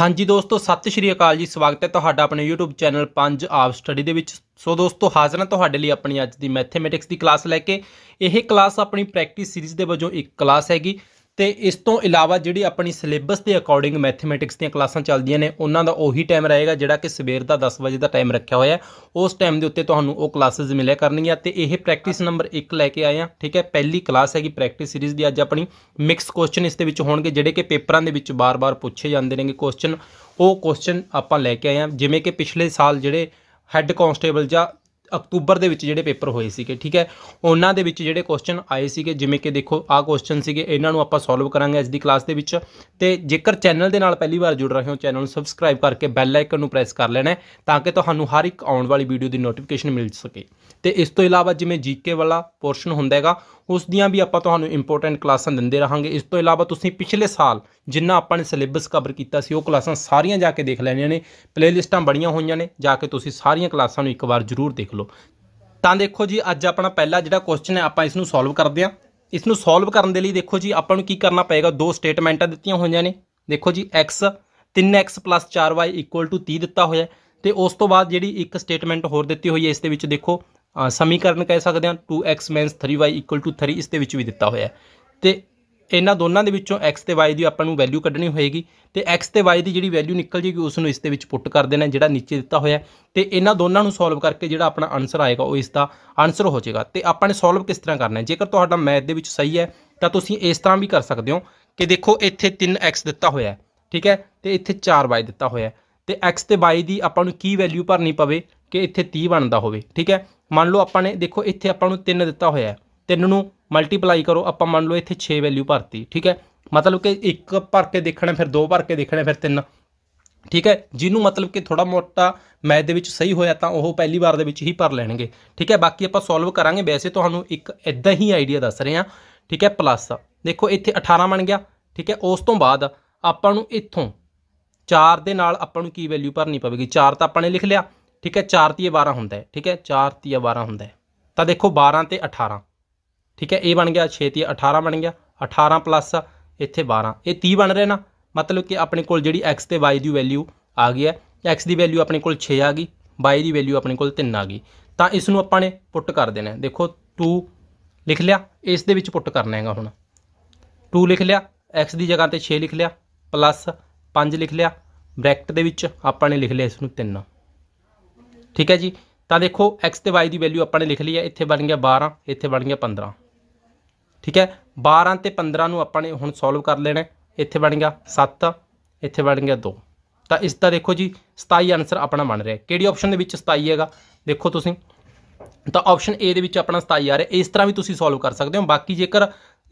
ਹਾਂਜੀ ਦੋਸਤੋ ਸਤਿ ਸ਼੍ਰੀ ਅਕਾਲ ਜੀ ਸਵਾਗਤ ਹੈ ਤੁਹਾਡਾ ਆਪਣੇ YouTube ਚੈਨਲ 5 ਆਪ ਸਟੱਡੀ ਦੇ ਵਿੱਚ ਸੋ ਦੋਸਤੋ ਹਾਜ਼ਰ ਹਾਂ ਤੁਹਾਡੇ ਲਈ ਆਪਣੀ ਅੱਜ ਦੀ ਮੈਥਮੈਟਿਕਸ ਦੀ ਕਲਾਸ ਲੈ ਕੇ ਇਹ ਕਲਾਸ ਆਪਣੀ ਪ੍ਰੈਕਟਿਸ ਸੀਰੀਜ਼ ਦੇ ਵਜੋਂ ਇੱਕ ਕਲਾਸ ਹੈਗੀ ਤੇ ਇਸ ਤੋਂ ਇਲਾਵਾ ਜਿਹੜੀ ਆਪਣੀ ਸਿਲੇਬਸ ਦੇ ਅਕੋਰਡਿੰਗ ਮੈਥਮੈਟਿਕਸ ਦੀਆਂ ਕਲਾਸਾਂ ਚੱਲਦੀਆਂ ਨੇ ਉਹਨਾਂ ਦਾ ਉਹੀ ਟਾਈਮ ਰਹੇਗਾ ਜਿਹੜਾ ਕਿ ਸਵੇਰ ਦਾ 10 ਵਜੇ ਦਾ ਟਾਈਮ ਰੱਖਿਆ ਹੋਇਆ ਉਸ ਟਾਈਮ ਦੇ ਉੱਤੇ ਤੁਹਾਨੂੰ ਉਹ ਕਲਾਸਿਸ ਮਿਲਿਆ ਕਰਨਗੀਆਂ ਤੇ ਇਹ ਪ੍ਰੈਕਟਿਸ ਨੰਬਰ 1 ਲੈ ਕੇ ਆਏ ਆ ਠੀਕ ਹੈ ਪਹਿਲੀ ਕਲਾਸ ਹੈਗੀ ਪ੍ਰੈਕਟਿਸ ਸੀਰੀਜ਼ ਦੀ ਅੱਜ ਆਪਣੀ ਮਿਕਸ ਕੁਐਸਚਨ ਇਸ ਦੇ ਵਿੱਚ ਹੋਣਗੇ ਜਿਹੜੇ ਕਿ ਪੇਪਰਾਂ ਦੇ ਵਿੱਚ ਬਾਰ-ਬਾਰ ਪੁੱਛੇ ਜਾਂਦੇ ਨੇਗੇ ਕੁਐਸਚਨ ਉਹ ਕੁਐਸਚਨ ਆਪਾਂ ਲੈ ਕੇ ਆਏ ਆ ਜਿਵੇਂ ਕਿ ਪਿਛਲੇ ਸਾਲ ਜਿਹੜੇ ਹੈੱਡ ਕਾਂਸਟੇਬਲ ਜਾਂ ਅਕਤੂਬਰ ਦੇ ਵਿੱਚ ਜਿਹੜੇ ਪੇਪਰ ਹੋਏ ਸੀਗੇ ਠੀਕ ਹੈ ਉਹਨਾਂ ਦੇ ਵਿੱਚ ਜਿਹੜੇ ਕੁਐਸਚਨ ਆਏ ਸੀਗੇ ਜਿਵੇਂ ਕਿ ਦੇਖੋ ਆਹ ਕੁਐਸਚਨ ਸੀਗੇ ਇਹਨਾਂ ਨੂੰ ਆਪਾਂ ਸੋਲਵ ਕਰਾਂਗੇ ਅੱਜ ਦੀ ਕਲਾਸ ਦੇ ਵਿੱਚ ਤੇ ਜੇਕਰ ਚੈਨਲ ਦੇ ਨਾਲ ਪਹਿਲੀ ਵਾਰ ਜੁੜ ਰਹੇ ਹੋ ਚੈਨਲ ਨੂੰ ਸਬਸਕ੍ਰਾਈਬ ਕਰਕੇ ਬੈਲ ਆਈਕਨ ਨੂੰ ਪ੍ਰੈਸ ਕਰ ਲੈਣਾ ਤਾਂ ਕਿ ਤੁਹਾਨੂੰ ਹਰ ਇੱਕ ਆਉਣ ਵਾਲੀ ਵੀਡੀਓ ਦੀ ਨੋਟੀਫਿਕੇਸ਼ਨ ਮਿਲ ਸਕੇ ਤੇ ਇਸ ਤੋਂ ਇਲਾਵਾ ਜਿਵੇਂ ਜੀਕੇ ਵਾਲਾ ਪੋਰਸ਼ਨ ਹੁੰਦਾ ਹੈਗਾ ਉਸ ਦੀਆਂ ਵੀ ਆਪਾਂ ਤੁਹਾਨੂੰ ਇੰਪੋਰਟੈਂਟ ਕਲਾਸਾਂ ਦਿੰਦੇ ਰਹਾਂਗੇ ਇਸ ਤੋਂ ਇਲਾਵਾ ਤੁਸੀਂ ਪਿਛਲੇ ਸਾਲ ਜਿੰਨਾ ਆਪਾਂ ਨੇ ਸਿਲੇਬਸ ਕਵਰ ਕੀਤਾ ਸੀ ਉਹ ਕਲਾਸਾਂ ਸਾਰੀਆਂ ਜਾ ਕੇ ਦੇਖ ਲੈਣੀਆਂ ਨੇ ਪਲੇਲਿਸਟਾਂ ਬਣੀਆਂ ਹੋਈਆਂ ਨੇ ਜਾ ਕੇ ਤੁਸੀਂ ਸਾਰੀਆਂ ਕਲਾਸਾਂ ਨੂੰ ਇੱਕ ਵਾਰ ਜ਼ਰੂਰ ਦੇਖ ਲਓ ਤਾਂ ਦੇਖੋ ਜੀ ਅੱਜ ਆਪਣਾ ਪਹਿਲਾ ਜਿਹੜਾ ਕੁਐਸਚਨ ਹੈ ਆਪਾਂ ਇਸ ਨੂੰ ਸੋਲਵ ਕਰਦੇ ਹਾਂ ਇਸ ਨੂੰ ਸੋਲਵ ਕਰਨ ਦੇ ਲਈ ਦੇਖੋ ਜੀ ਆਪਾਂ ਨੂੰ ਕੀ ਕਰਨਾ ਪਏਗਾ ਦੋ ਸਟੇਟਮੈਂਟਾਂ ਦਿੱਤੀਆਂ ਹੋਈਆਂ ਨੇ ਦੇਖੋ ਜੀ x 3x 4y 30 ਦਿੱਤਾ ਹੋਇਆ ਤੇ ਉਸ ਤੋਂ ਬਾਅਦ ਜਿਹੜੀ ਇੱਕ ਸਟੇਟਮੈਂਟ ਹੋਰ ਦਿੱਤੀ ਹੋਈ ਹੈ ਇਸ ਦੇ ਵਿੱਚ ਦੇਖੋ ਸਮੀਕਰਨ ਕਹਿ ਸਕਦੇ ਹਾਂ 2x 3y 3 ਇਸ ਦੇ ਵਿੱਚ ਵੀ ਦਿੱਤਾ ਹੋਇਆ ਤੇ ਇਹਨਾਂ ਦੋਨਾਂ ਦੇ ਵਿੱਚੋਂ x ਤੇ y ਦੀ ਆਪਾਂ ਨੂੰ ਵੈਲਿਊ ਕੱਢਣੀ ਹੋਏਗੀ ਤੇ x ਤੇ y ਦੀ ਜਿਹੜੀ ਵੈਲਿਊ ਨਿਕਲ ਜੇਗੀ ਉਸ ਨੂੰ ਇਸ ਦੇ ਵਿੱਚ ਪੁੱਟ ਕਰ ਦੇਣਾ ਜਿਹੜਾ ਨੀਚੇ ਦਿੱਤਾ ਹੋਇਆ ਤੇ ਇਹਨਾਂ ਦੋਨਾਂ ਨੂੰ ਸੋਲਵ ਕਰਕੇ ਜਿਹੜਾ ਆਪਣਾ ਆਨਸਰ ਆਏਗਾ ਉਹ ਇਸ ਦਾ ਆਨਸਰ ਹੋ ਜਾਏਗਾ ਤੇ ਆਪਾਂ ਨੇ ਸੋਲਵ ਕਿਸ ਤਰ੍ਹਾਂ ਕਰਨਾ ਹੈ ਜੇਕਰ ਤੁਹਾਡਾ ਮੈਥ ਦੇ ਵਿੱਚ ਸਹੀ ਹੈ ਤਾਂ ਤੁਸੀਂ ਇਸ ਤਰ੍ਹਾਂ ਵੀ ਕਰ ਸਕਦੇ ਹੋ ਕਿ ਦੇਖੋ ਇੱਥੇ 3x ਦਿੱਤਾ ਹੋਇਆ ਹੈ ਠੀਕ ਹੈ ਤੇ ਇੱਥੇ 4y ਦਿੱਤਾ ਹੋਇਆ ਹੈ ਤੇ x ਤੇ y ਦੀ ਆਪਾਂ ਨੂੰ ਕੀ ਵੈਲਿਊ ਭਰਨੀ ਪਵੇ ਕਿ ਇੱਥੇ 30 ਬਣਦਾ ਹੋਵੇ ਠੀਕ ਹੈ ਮੰਨ ਲਓ ਆਪਾਂ ਨੇ ਦੇਖੋ ਇੱਥੇ ਆਪਾਂ ਨੂੰ 3 ਦਿੱਤਾ ਹੋਇਆ ਹੈ 3 ਨੂੰ ਮਲਟੀਪਲਾਈ ਕਰੋ ਆਪਾਂ ਮੰਨ ਲਓ ਇੱਥੇ 6 ਵੈਲਿਊ ਭਰਤੀ ਠੀਕ ਹੈ ਮਤਲਬ ਕਿ ਇੱਕ ਭਰ ਕੇ ਦੇਖਣਾ ਫਿਰ ਦੋ ਭਰ ਕੇ ਦੇਖਣਾ ਫਿਰ ਤਿੰਨ ਠੀਕ ਹੈ ਜਿਹਨੂੰ ਮਤਲਬ ਕਿ ਥੋੜਾ ਮੋਟਾ ਮੈਥ ਦੇ ਵਿੱਚ ਸਹੀ ਹੋਇਆ ਤਾਂ ਉਹ ਪਹਿਲੀ ਵਾਰ ਦੇ ਵਿੱਚ ਹੀ ਭਰ ਲੈਣਗੇ ਠੀਕ ਹੈ ਬਾਕੀ ਆਪਾਂ ਸੋਲਵ ਕਰਾਂਗੇ ਵੈਸੇ ਤੁਹਾਨੂੰ ਇੱਕ ਇਦਾਂ ਹੀ ਆਈਡੀਆ ਦੱਸ ਰਹੇ ਹਾਂ ਠੀਕ ਹੈ ਪਲੱਸ ਦੇਖੋ ਇੱਥੇ 18 ਬਣ ਗਿਆ ਠੀਕ ਹੈ ਉਸ ਤੋਂ ਬਾਅਦ ਆਪਾਂ ਨੂੰ ਇੱਥੋਂ 4 ਦੇ ਨਾਲ ਆਪਾਂ ਨੂੰ ਕੀ ਵੈਲਿਊ ਭਰਨੀ ਪਵੇਗੀ 4 ਤਾਂ ਆਪਾਂ ਨੇ ਲਿਖ ਲਿਆ ਠੀਕ ਹੈ 4 3 12 ਹੁੰਦਾ ਹੈ ਠੀਕ ਹੈ 4 3 12 ਹੁੰਦਾ ਹੈ ਤਾਂ ਦੇਖੋ 12 ਤੇ 18 ਠੀਕ ਹੈ ਇਹ ਬਣ ਗਿਆ 6 3 18 ਬਣ ਗਿਆ 18 ਪਲੱਸ ਇੱਥੇ 12 ਇਹ 30 ਬਣ ਰਿਹਾ ਨਾ ਮਤਲਬ ਕਿ ਆਪਣੇ ਕੋਲ ਜਿਹੜੀ x ਤੇ y ਦੀ ਵੈਲਿਊ ਆ ਗਈ ਹੈ x ਦੀ ਵੈਲਿਊ ਆਪਣੇ ਕੋਲ 6 ਆ ਗਈ y ਦੀ ਵੈਲਿਊ ਆਪਣੇ ਕੋਲ 3 ਆ ਗਈ ਤਾਂ ਇਸ ਨੂੰ ਆਪਾਂ ਨੇ ਪੁੱਟ ਕਰ ਦੇਣਾ ਹੈ ਦੇਖੋ 2 ਲਿਖ ਲਿਆ ਇਸ ਦੇ ਵਿੱਚ ਪੁੱਟ ਕਰਨਾ ਹੈਗਾ ਹੁਣ 2 ਲਿਖ ਲਿਆ x ਦੀ ਜਗ੍ਹਾ ਤੇ 6 ਲਿਖ ਲਿਆ ਪਲੱਸ 5 ਲਿਖ ਲਿਆ ਬ੍ਰੈਕਟ ਦੇ ਵਿੱਚ ਆਪਾਂ ਨੇ ਲਿਖ ਲਿਆ ਇਸ ਨੂੰ 3 ਠੀਕ ਹੈ ਜੀ ਤਾਂ ਦੇਖੋ x ਤੇ y ਦੀ ਵੈਲਿਊ ਆਪਾਂ ਨੇ ਲਿਖ ਲਈ ਹੈ ਇੱਥੇ ਬਣ ਗਿਆ 12 ਇੱਥੇ ਬਣ ਗਿਆ 15 ਠੀਕ ਹੈ 12 ਤੇ 15 ਨੂੰ ਆਪਾਂ ਨੇ ਹੁਣ ਸੋਲਵ ਕਰ ਲੈਣਾ ਇੱਥੇ ਬਣ ਗਿਆ 7 ਇੱਥੇ ਬਣ ਗਿਆ 2 ਤਾਂ ਇਸ ਦਾ ਦੇਖੋ ਜੀ 27 ਆਨਸਰ ਆਪਣਾ ਬਣ ਰਿਹਾ ਕਿਹੜੀ ਆਪਸ਼ਨ ਦੇ ਵਿੱਚ 27 ਹੈਗਾ ਦੇਖੋ ਤੁਸੀਂ ਤਾਂ ਆਪਸ਼ਨ A ਦੇ ਵਿੱਚ ਆਪਣਾ 27 ਆ ਰਿਹਾ ਇਸ ਤਰ੍ਹਾਂ ਵੀ ਤੁਸੀਂ ਸੋਲਵ ਕਰ ਸਕਦੇ ਹੋ ਬਾਕੀ ਜੇਕਰ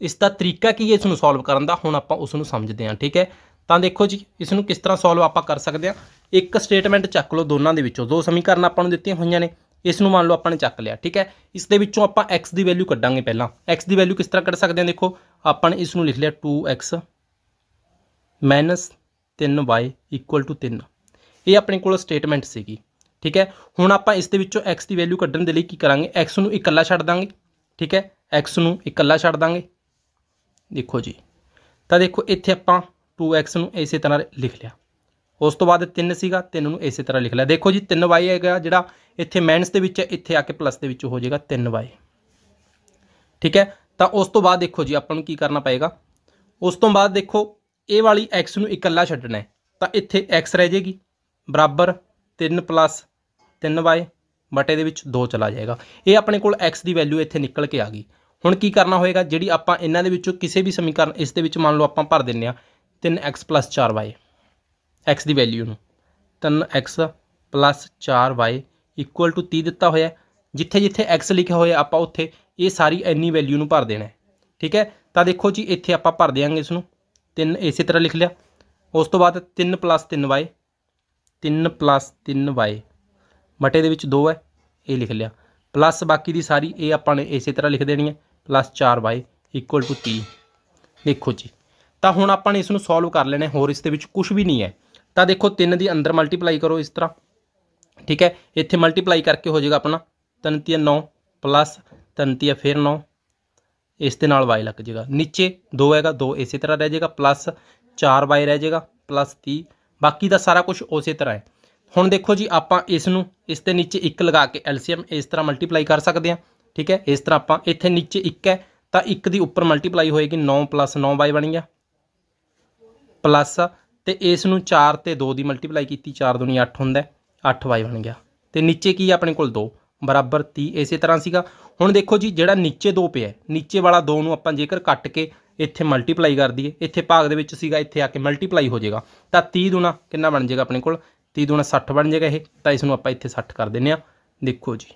ਇਸ ਦਾ ਤਰੀਕਾ ਕੀ ਹੈ ਇਸ ਨੂੰ ਸੋਲਵ ਕਰਨ ਦਾ ਹੁਣ ਆਪਾਂ ਉਸ ਨੂੰ ਸਮਝਦੇ ਹਾਂ ਠੀਕ ਹੈ ਤਾਂ ਦੇਖੋ ਜੀ ਇਸ ਨੂੰ ਕਿਸ ਤਰ੍ਹਾਂ ਸੋਲਵ ਆਪਾਂ ਕਰ ਸਕਦੇ ਹਾਂ ਇੱਕ ਸਟੇਟਮੈਂਟ ਚੱਕ ਲਓ ਦੋਨਾਂ ਦੇ ਵਿੱਚੋਂ ਦੋ ਸਮੀਕਰਨ ਆਪਾਂ ਨੂੰ ਦਿੱਤੀਆਂ ਹੋਈਆਂ ਨੇ ਇਸ ਨੂੰ ਮੰਨ ਲਓ ਆਪਾਂ ਨੇ ਚੱਕ ਲਿਆ ਠੀਕ ਹੈ ਇਸ ਦੇ ਵਿੱਚੋਂ ਆਪਾਂ x ਦੀ ਵੈਲਿਊ ਕੱਢਾਂਗੇ ਪਹਿਲਾਂ x ਦੀ ਵੈਲਿਊ ਕਿਸ ਤਰ੍ਹਾਂ ਕੱਢ ਸਕਦੇ ਹਾਂ ਦੇਖੋ ਆਪਾਂ ਨੇ ਇਸ ਨੂੰ ਲਿਖ ਲਿਆ 2x 3y 3 ਇਹ ਆਪਣੇ ਕੋਲ ਸਟੇਟਮੈਂਟ ਸੀਗੀ ਠੀਕ ਹੈ ਹੁਣ ਆਪਾਂ ਇਸ ਦੇ ਵਿੱਚੋਂ x ਦੀ ਵੈਲਿਊ ਕੱਢਣ ਦੇ ਲਈ ਕੀ ਕਰਾਂਗੇ x ਨੂੰ ਇਕੱਲਾ ਛੱਡ ਦਾਂਗੇ ਠੀਕ ਹੈ x ਨੂੰ ਇਕੱਲਾ ਛੱਡ ਦਾਂਗੇ ਦੇਖੋ ਜੀ ਤਾਂ ਦੇਖੋ ਇੱਥੇ ਆਪਾਂ 2x ਨੂੰ ਇਸੇ ਤਰ੍ਹਾਂ ਲਿਖ ਲਿਆ ਉਸ ਤੋਂ ਬਾਅਦ 3 ਸੀਗਾ 3 ਨੂੰ ਇਸੇ ਤਰ੍ਹਾਂ ਲਿਖ ਲਿਆ ਦੇਖੋ ਜੀ 3y ਹੈਗਾ ਜਿਹੜਾ ਇੱਥੇ ਮੈਨਸ ਦੇ ਵਿੱਚ ਇੱਥੇ ਆ ਕੇ ਪਲੱਸ ਦੇ ਵਿੱਚ ਹੋ ਜਾਏਗਾ 3y ਠੀਕ ਹੈ ਤਾਂ ਉਸ ਤੋਂ ਬਾਅਦ ਦੇਖੋ ਜੀ ਆਪਾਂ ਨੂੰ ਕੀ ਕਰਨਾ ਪਏਗਾ ਉਸ ਤੋਂ ਬਾਅਦ ਦੇਖੋ ਇਹ ਵਾਲੀ x ਨੂੰ ਇਕੱਲਾ ਛੱਡਣਾ ਹੈ ਤਾਂ ਇੱਥੇ x ਰਹਿ ਜਾਏਗੀ ਬਰਾਬਰ 3 3y ਬਟੇ ਦੇ ਵਿੱਚ 2 ਚਲਾ ਜਾਏਗਾ ਇਹ ਆਪਣੇ ਕੋਲ x ਦੀ ਵੈਲਿਊ ਇੱਥੇ ਨਿਕਲ ਕੇ ਆ ਗਈ ਹੁਣ ਕੀ ਕਰਨਾ ਹੋਏਗਾ ਜਿਹੜੀ ਆਪਾਂ ਇਹਨਾਂ ਦੇ ਵਿੱਚੋਂ ਕਿਸੇ ਵੀ ਸਮੀਕਰਨ ਇਸ ਦੇ ਵਿੱਚ ਮੰਨ ਲਓ ਆਪਾਂ ਭਰ ਦਿੰਨੇ ਆ 3x 4y x ਦੀ ਵੈਲਿਊ ਨੂੰ 3x 4y 30 ਦਿੱਤਾ ਹੋਇਆ ਜਿੱਥੇ ਜਿੱਥੇ x ਲਿਖਿਆ ਹੋਇਆ ਆਪਾਂ ਉੱਥੇ ਇਹ ਸਾਰੀ ਐਨੀ ਵੈਲਿਊ ਨੂੰ ਭਰ ਦੇਣਾ ਠੀਕ ਹੈ ਤਾਂ ਦੇਖੋ ਜੀ ਇੱਥੇ ਆਪਾਂ ਭਰ ਦੇਾਂਗੇ ਇਸ ਨੂੰ 3 ਇਸੇ ਤਰ੍ਹਾਂ ਲਿਖ ਲਿਆ ਉਸ ਤੋਂ ਬਾਅਦ 3 3y 3 3y ਮਟੇ ਦੇ ਵਿੱਚ 2 ਹੈ ਇਹ ਲਿਖ ਲਿਆ ਪਲੱਸ ਬਾਕੀ ਦੀ ਸਾਰੀ ਇਹ ਆਪਾਂ ਨੇ ਇਸੇ ਤਰ੍ਹਾਂ ਲਿਖ ਦੇਣੀ ਹੈ ਪਲੱਸ 4y 30 ਦੇਖੋ ਜੀ ਤਾਂ ਹੁਣ ਆਪਾਂ ਨੇ ਇਸ ਨੂੰ ਸੋਲਵ ਕਰ ਲੈਣਾ ਹੋਰ ਇਸ ਦੇ ਵਿੱਚ ਕੁਝ ਵੀ ਨਹੀਂ ਹੈ ਤਾਂ ਦੇਖੋ 3 ਦੀ ਅੰਦਰ ਮਲਟੀਪਲਾਈ ਕਰੋ ਇਸ ਤਰ੍ਹਾਂ ਠੀਕ ਹੈ ਇੱਥੇ ਮਲਟੀਪਲਾਈ ਕਰਕੇ ਹੋ ਜਾਏਗਾ ਆਪਣਾ 3 9 ਪਲੱਸ 3 3 ਫਿਰ 9 ਇਸ ਦੇ ਨਾਲ y ਲੱਗ ਜਾਏਗਾ ਨੀਚੇ 2 ਹੈਗਾ 2 ਇਸੇ ਤਰ੍ਹਾਂ ਰਹਿ ਜਾਏਗਾ ਪਲੱਸ 4y ਰਹਿ ਜਾਏਗਾ ਪਲੱਸ 30 ਬਾਕੀ ਦਾ ਸਾਰਾ ਕੁਝ ਉਸੇ ਤਰ੍ਹਾਂ ਹੈ ਹੁਣ ਦੇਖੋ ਜੀ ਆਪਾਂ ਇਸ ਨੂੰ ਇਸ ਦੇ ਨੀਚੇ 1 ਲਗਾ ਕੇ ਐਲਸੀਐਮ ਇਸ ਤਰ੍ਹਾਂ ਮਲਟੀਪਲਾਈ ਕਰ ਸਕਦੇ ਹਾਂ ਠੀਕ ਹੈ ਇਸ ਤਰ੍ਹਾਂ ਆਪਾਂ ਇੱਥੇ ਨੀਚੇ 1 ਹੈ ਤਾਂ 1 ਦੀ ਉੱਪਰ ਮਲਟੀਪਲਾਈ ਹੋਏਗੀ 9 9y ਬਣ ਗਿਆ ਪਲੱਸ ਤੇ ਇਸ ਨੂੰ 4 ਤੇ 2 ਦੀ ਮਲਟੀਪਲਾਈ ਕੀਤੀ 4 2 8 ਹੁੰਦਾ 8y ਬਣ ਗਿਆ ਤੇ ਨੀਚੇ ਕੀ ਆਪਣੇ ਕੋਲ 2 ਬਰਾਬਰ 30 ਇਸੇ ਤਰ੍ਹਾਂ ਸੀਗਾ ਹੁਣ ਦੇਖੋ ਜੀ ਜਿਹੜਾ ਨੀਚੇ 2 ਪਿਆ ਨੀਚੇ ਵਾਲਾ 2 ਨੂੰ ਆਪਾਂ ਜੇਕਰ ਕੱਟ ਕੇ ਇੱਥੇ ਮਲਟੀਪਲਾਈ ਕਰ ਦਈਏ ਇੱਥੇ ਭਾਗ ਦੇ ਵਿੱਚ ਸੀਗਾ ਇੱਥੇ ਆ ਕੇ ਮਲਟੀਪਲਾਈ ਹੋ ਜਾਏਗਾ ਤਾਂ 30 ਦੁਣਾ ਕਿੰਨਾ ਬਣ ਜਾਏਗਾ ਆਪਣੇ ਕੋਲ 30 ਦੁਣਾ 60 ਬਣ ਜਾਏਗਾ ਇਹ ਤਾਂ ਇਸ ਨੂੰ ਆਪਾਂ ਇੱਥੇ 60 ਕਰ ਦਿੰਨੇ ਆ ਦੇਖੋ ਜੀ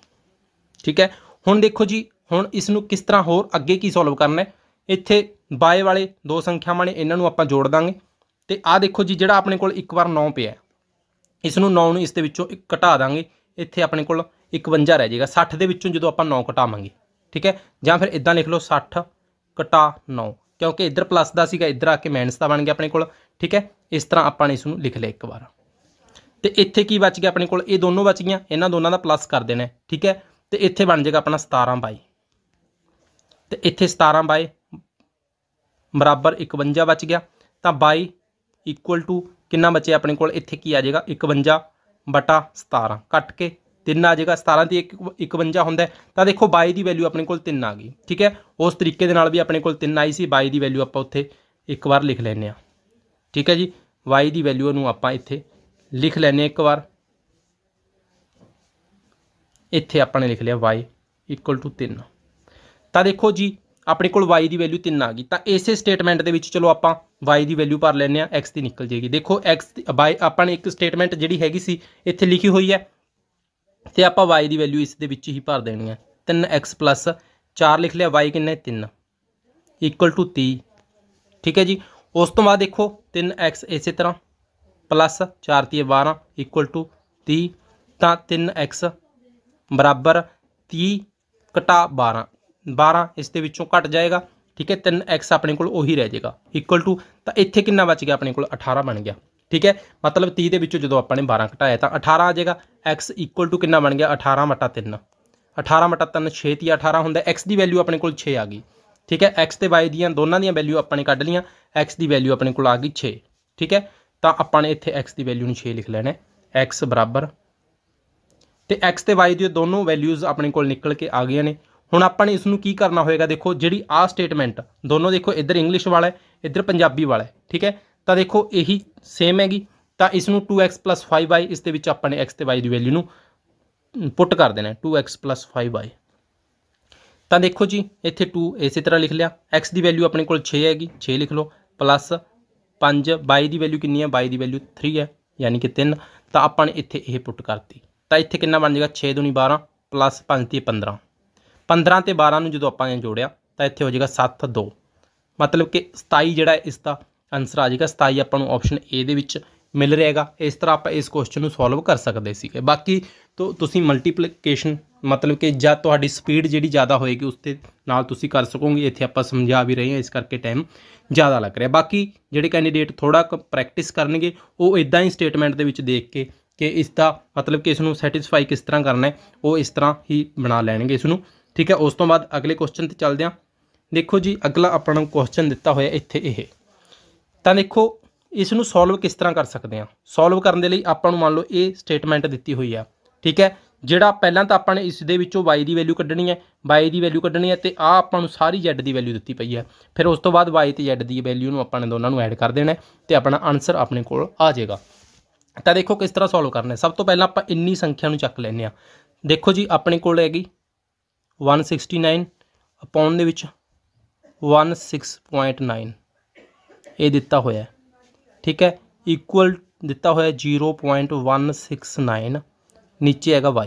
ਠੀਕ ਹੈ ਹੁਣ ਦੇਖੋ ਜੀ ਹੁਣ ਇਸ ਨੂੰ ਕਿਸ ਤਰ੍ਹਾਂ ਹੋਰ ਅੱਗੇ ਕੀ ਸੋਲਵ ਕਰਨਾ ਹੈ ਇੱਥੇ ਬਾਏ ਵਾਲੇ ਦੋ ਸੰਖਿਆਵਾਂ ਨੇ ਇਹਨਾਂ ਨੂੰ ਆਪਾਂ ਜੋੜ ਦਾਂਗੇ ਤੇ ਆ ਦੇਖੋ ਜੀ ਜਿਹੜਾ ਆਪਣੇ ਕੋਲ ਇੱਕ ਵਾਰ 9 ਪਿਆ ਇਸ ਨੂੰ 9 ਨੂੰ ਇਸ ਦੇ ਵਿੱਚੋਂ ਇੱਕ ਘਟਾ ਦਾਂਗੇ ਇੱਥੇ ਆਪਣੇ ਕੋਲ 51 ਰਹਿ ਜਾਏਗਾ 60 ਦੇ ਵਿੱਚੋਂ ਜਦੋਂ ਆਪਾਂ 9 ਘਟਾਵਾਂਗੇ ਠੀਕ ਹੈ ਜਾਂ ਫਿਰ ਇਦਾਂ ਲਿਖ ਲਓ 60 ਘਟਾ 9 ਕਿਉਂਕਿ ਇੱਧਰ ਪਲੱਸ ਦਾ ਸੀਗਾ ਇੱਧਰ ਆ ਕੇ ਮਾਈਨਸ ਦਾ ਬਣ ਗਿਆ ਆਪਣੇ ਕੋਲ ਠੀਕ ਹੈ ਇਸ ਤਰ੍ਹਾਂ ਆਪਾਂ ਨੇ ਇਸ ਨੂੰ ਲਿਖ ਲਿਆ ਇੱਕ ਵਾਰ ਤੇ ਇੱਥੇ ਕੀ ਬਚ ਗਿਆ ਆਪਣੇ ਕੋਲ ਇਹ ਦੋਨੋਂ ਬਚ ਗਈਆਂ ਇਹਨਾਂ ਦੋਨਾਂ ਦਾ ਪਲੱਸ ਕਰ ਦੇਣਾ ਠੀਕ ਹੈ ਤੇ ਇੱਥੇ ਬਣ ਜਾਏਗਾ ਆਪਣਾ 17 ਬਾਈ ਤੇ ਇੱਥੇ 17 ਬਾਈ ਬਰਾਬਰ 51 ਬਚ ਗਿਆ ਤਾਂ 22 ਇਕੁਅਲ ਟੂ ਕਿੰਨਾ ਬਚਿਆ ਆਪਣੇ ਕੋਲ ਇੱਥੇ ਕੀ ਆ ਜਾਏਗਾ 51 ਬਟਾ 17 ਕੱਟ ਕੇ 3 ਆ ਜਾਏਗਾ 17 ਦੀ 51 ਹੁੰਦਾ ਤਾਂ ਦੇਖੋ 22 ਦੀ ਵੈਲਿਊ ਆਪਣੇ ਕੋਲ 3 ਆ ਗਈ ਠੀਕ ਹੈ ਉਸ ਤਰੀਕੇ ਦੇ ਨਾਲ ਵੀ ਆਪਣੇ ਕੋਲ 3 ਆਈ ਸੀ 22 ਦੀ ਵੈਲਿਊ ਆਪਾਂ ਉੱਥੇ ਇੱਕ ਵਾਰ ਲਿਖ ਲੈਨੇ ਆ ਠੀਕ ਹੈ ਜੀ y ਦੀ ਵੈਲਿਊ ਨੂੰ ਆਪਾਂ ਇੱਥੇ ਲਿਖ ਲੈਨੇ ਇੱਕ ਵਾਰ ਇੱਥੇ ਆਪਾਂ ਨੇ ਲਿਖ ਲਿਆ y 3 ਤਾਂ ਦੇਖੋ ਜੀ ਆਪਣੇ ਕੋਲ y ਦੀ ਵੈਲਿਊ 3 ਆ ਗਈ ਤਾਂ ਇਸੇ ਸਟੇਟਮੈਂਟ ਦੇ ਵਿੱਚ ਚਲੋ ਆਪਾਂ y ਦੀ ਵੈਲਿਊ ਭਰ ਲੈਂਦੇ ਆ x ਦੀ ਨਿਕਲ ਜੇਗੀ ਦੇਖੋ x y ਆਪਾਂ ਨੇ ਇੱਕ ਸਟੇਟਮੈਂਟ ਜਿਹੜੀ ਹੈਗੀ ਸੀ ਇੱਥੇ ਲਿਖੀ ਹੋਈ ਹੈ ਤੇ ਆਪਾਂ y ਦੀ ਵੈਲਿਊ ਇਸ ਦੇ ਵਿੱਚ ਹੀ ਭਰ ਦੇਣੀ ਹੈ 3x 4 ਲਿਖ ਲਿਆ y ਕਿੰਨਾ ਹੈ 3 30 ਠੀਕ ਹੈ ਜੀ ਉਸ ਤੋਂ ਬਾਅਦ ਦੇਖੋ 3x ਇਸੇ ਤਰ੍ਹਾਂ ਪਲੱਸ 4 3 12 30 ਤਾਂ 3x ਬਰਾਬਰ 30 ਕਟਾ 12 12 ਇਸ ਦੇ ਵਿੱਚੋਂ ਘਟ ਜਾਏਗਾ ਠੀਕ ਹੈ 3x ਆਪਣੇ ਕੋਲ ਉਹੀ ਰਹਿ ਜਾਏਗਾ ਇਕੁਅਲ ਟੂ ਤਾਂ ਇੱਥੇ ਕਿੰਨਾ ਬਚ ਗਿਆ ਆਪਣੇ ਕੋਲ 18 ਬਣ ਗਿਆ ਠੀਕ ਹੈ ਮਤਲਬ 30 ਦੇ ਵਿੱਚੋਂ ਜਦੋਂ ਆਪਾਂ ਨੇ 12 ਘਟਾਇਆ ਤਾਂ 18 ਆ ਜਾਏਗਾ x ਇਕੁਅਲ ਟੂ ਕਿੰਨਾ ਬਣ ਗਿਆ 18 3 18 3 6 ਤੇ 18 ਹੁੰਦਾ x ਦੀ ਵੈਲਿਊ ਆਪਣੇ ਕੋਲ 6 ਆ ਗਈ ਠੀਕ ਹੈ x ਤੇ y ਦੀਆਂ ਦੋਨਾਂ ਦੀਆਂ ਵੈਲਿਊ ਆਪਾਂ ਨੇ ਕੱਢ ਲੀਆਂ x ਦੀ ਵੈਲਿਊ ਆਪਣੇ ਕੋਲ ਆ ਗਈ 6 ਠੀਕ ਹੈ ਤਾਂ ਆਪਾਂ ਨੇ ਇੱਥੇ x ਦੀ ਵੈਲਿਊ ਨੂੰ 6 ਲਿਖ ਲੈਣਾ ਹੈ x ਬਰਾਬਰ ਤੇ x ਤੇ y ਦੀ ਦੋਨੋਂ ਵੈਲਿਊਜ਼ ਆਪਣੇ ਕੋਲ ਨਿਕਲ ਕੇ ਆ ਗਈਆਂ ਨੇ ਹੁਣ ਆਪਾਂ ਨੇ ਇਸ ਨੂੰ ਕੀ ਕਰਨਾ ਹੋਏਗਾ ਦੇਖੋ ਜਿਹੜੀ ਆ ਸਟੇਟਮੈਂਟ ਦੋਨੋਂ ਦੇਖੋ ਇੱਧਰ ਇੰਗਲਿਸ਼ ਵਾਲਾ ਹੈ ਇੱਧਰ ਪੰਜਾਬੀ ਵਾਲਾ ਹੈ ਠੀਕ ਹੈ ਤਾਂ ਦੇਖੋ ਇਹੀ ਸੇਮ ਹੈਗੀ ਤਾਂ ਇਸ ਨੂੰ 2x 5y ਇਸ ਦੇ ਵਿੱਚ ਆਪਾਂ ਨੇ x ਤੇ y ਦੀ ਵੈਲਿਊ ਨੂੰ ਪੁੱਟ ਕਰ ਦੇਣਾ 2x 5y ਤਾਂ ਦੇਖੋ ਜੀ ਇੱਥੇ 2 ਇਸੇ ਤਰ੍ਹਾਂ ਲਿਖ ਲਿਆ x ਦੀ ਵੈਲਿਊ ਆਪਣੇ ਕੋਲ 6 ਹੈਗੀ 6 ਲਿਖ ਲਓ ਪਲੱਸ 5 y ਦੀ ਵੈਲਿਊ ਕਿੰਨੀ ਹੈ y ਦੀ ਵੈਲਿਊ 3 ਹੈ ਯਾਨੀ ਕਿ 3 ਤਾਂ ਆਪਾਂ ਨੇ ਇੱਥੇ ਇਹ ਪੁੱਟ ਕਰਤੀ ਤਾਂ ਇੱਥੇ ਕਿੰਨਾ ਬਣ ਜਾਏਗਾ 6 2 12 5 3 15 15 ਤੇ 12 ਨੂੰ ਜਦੋਂ ਆਪਾਂ ਨੇ ਜੋੜਿਆ ਤਾਂ ਇੱਥੇ ਹੋ ਜਾਏਗਾ 7 2 ਮਤਲਬ ਕਿ 27 ਜਿਹੜਾ ਇਸ ਦਾ ਆਨਸਰ ਆ ਜਾਏਗਾ 27 ਆਪਾਂ ਨੂੰ ਆਪਸ਼ਨ ਏ ਦੇ ਵਿੱਚ ਮਿਲ ਰਿਹਾਗਾ ਇਸ ਤਰ੍ਹਾਂ ਆਪਾਂ ਇਸ ਕੁਐਸਚਨ ਨੂੰ ਸੋਲਵ ਕਰ ਸਕਦੇ ਸੀਗੇ ਬਾਕੀ ਤੋਂ ਤੁਸੀਂ ਮਲਟੀਪਲੀਕੇਸ਼ਨ ਮਤਲਬ ਕਿ ਜਾਂ ਤੁਹਾਡੀ ਸਪੀਡ ਜਿਹੜੀ ਜ਼ਿਆਦਾ ਹੋਏਗੀ ਉਸ ਤੇ ਨਾਲ ਤੁਸੀਂ ਕਰ ਸਕੋਗੇ ਇੱਥੇ ਆਪਾਂ ਸਮਝਾ ਵੀ ਰਹੇ ਹਾਂ ਇਸ ਕਰਕੇ ਟਾਈਮ ਜ਼ਿਆਦਾ ਲੱਗ ਰਿਹਾ ਬਾਕੀ ਜਿਹੜੇ ਕੈਂਡੀਡੇਟ ਥੋੜਾ ਪ੍ਰੈਕਟਿਸ ਕਰਨਗੇ ਉਹ ਇਦਾਂ ਹੀ ਸਟੇਟਮੈਂਟ ਦੇ ਵਿੱਚ ਦੇਖ ਕੇ ਕਿ ਇਸ ਦਾ ਮਤਲਬ ਕਿ ਇਸ ਨੂੰ ਸੈਟੀਸਫਾਈ ਕਿਸ ਤਰ੍ਹਾਂ ਕਰਨਾ ਹੈ ਉਹ ਇਸ ਤਰ੍ਹਾਂ ਹੀ ਬਣਾ ਲੈਣਗੇ ਇਸ ਨੂੰ ਠੀਕ ਹੈ ਉਸ ਤੋਂ ਬਾਅਦ ਅਗਲੇ ਕੁਐਸਚਨ ਤੇ ਚੱਲਦੇ ਹਾਂ ਦੇਖੋ ਜੀ ਅਗਲਾ ਆਪਣਾ ਨੂੰ ਕੁਐਸਚਨ ਦਿੱਤਾ ਹੋਇਆ ਇੱਥੇ ਇਹ ਤਾਂ ਦੇਖੋ ਇਸ ਨੂੰ ਸੋਲਵ ਕਿਸ ਤਰ੍ਹਾਂ ਕਰ ਸਕਦੇ ਹਾਂ ਸੋਲਵ ਕਰਨ ਦੇ ਲਈ ਆਪਾਂ ਨੂੰ ਮੰਨ ਲਓ ਇਹ ਸਟੇਟਮੈਂਟ ਦਿੱਤੀ ਹੋਈ ਆ ਠੀਕ ਹੈ ਜਿਹੜਾ ਪਹਿਲਾਂ ਤਾਂ ਆਪਾਂ ਨੇ ਇਸ ਦੇ ਵਿੱਚੋਂ y ਦੀ ਵੈਲਿਊ ਕੱਢਣੀ ਹੈ y ਦੀ ਵੈਲਿਊ ਕੱਢਣੀ ਹੈ ਤੇ ਆ ਆਪਾਂ ਨੂੰ ਸਾਰੀ z ਦੀ ਵੈਲਿਊ ਦਿੱਤੀ ਪਈ ਹੈ ਫਿਰ ਉਸ ਤੋਂ ਬਾਅਦ y ਤੇ z ਦੀ ਵੈਲਿਊ ਨੂੰ ਆਪਾਂ ਨੇ ਦੋਨਾਂ ਨੂੰ ਐਡ ਕਰ ਦੇਣਾ ਤੇ ਆਪਣਾ ਆਨਸਰ ਆਪਣੇ ਕੋਲ ਆ ਜਾਏਗਾ ਤਾਂ ਦੇਖੋ ਕਿਸ ਤਰ੍ਹਾਂ ਸੋਲਵ ਕਰਨਾ ਹੈ ਸਭ ਤੋਂ ਪਹਿਲਾਂ ਆਪਾਂ ਇੰਨੀ ਸੰਖਿਆ ਨੂੰ ਚੱਕ ਲੈਨੇ ਆ ਦੇਖੋ ਜੀ ਆਪਣੇ ਕੋਲ ਹੈਗੀ 169 अपॉन ਦੇ ਵਿੱਚ 16.9 ਇਹ ਦਿੱਤਾ ਹੋਇਆ ਠੀਕ ਹੈ ਇਕੁਅਲ ਦਿੱਤਾ ਹੋਇਆ 0.169 ਨੀਚੇ ਹੈਗਾ y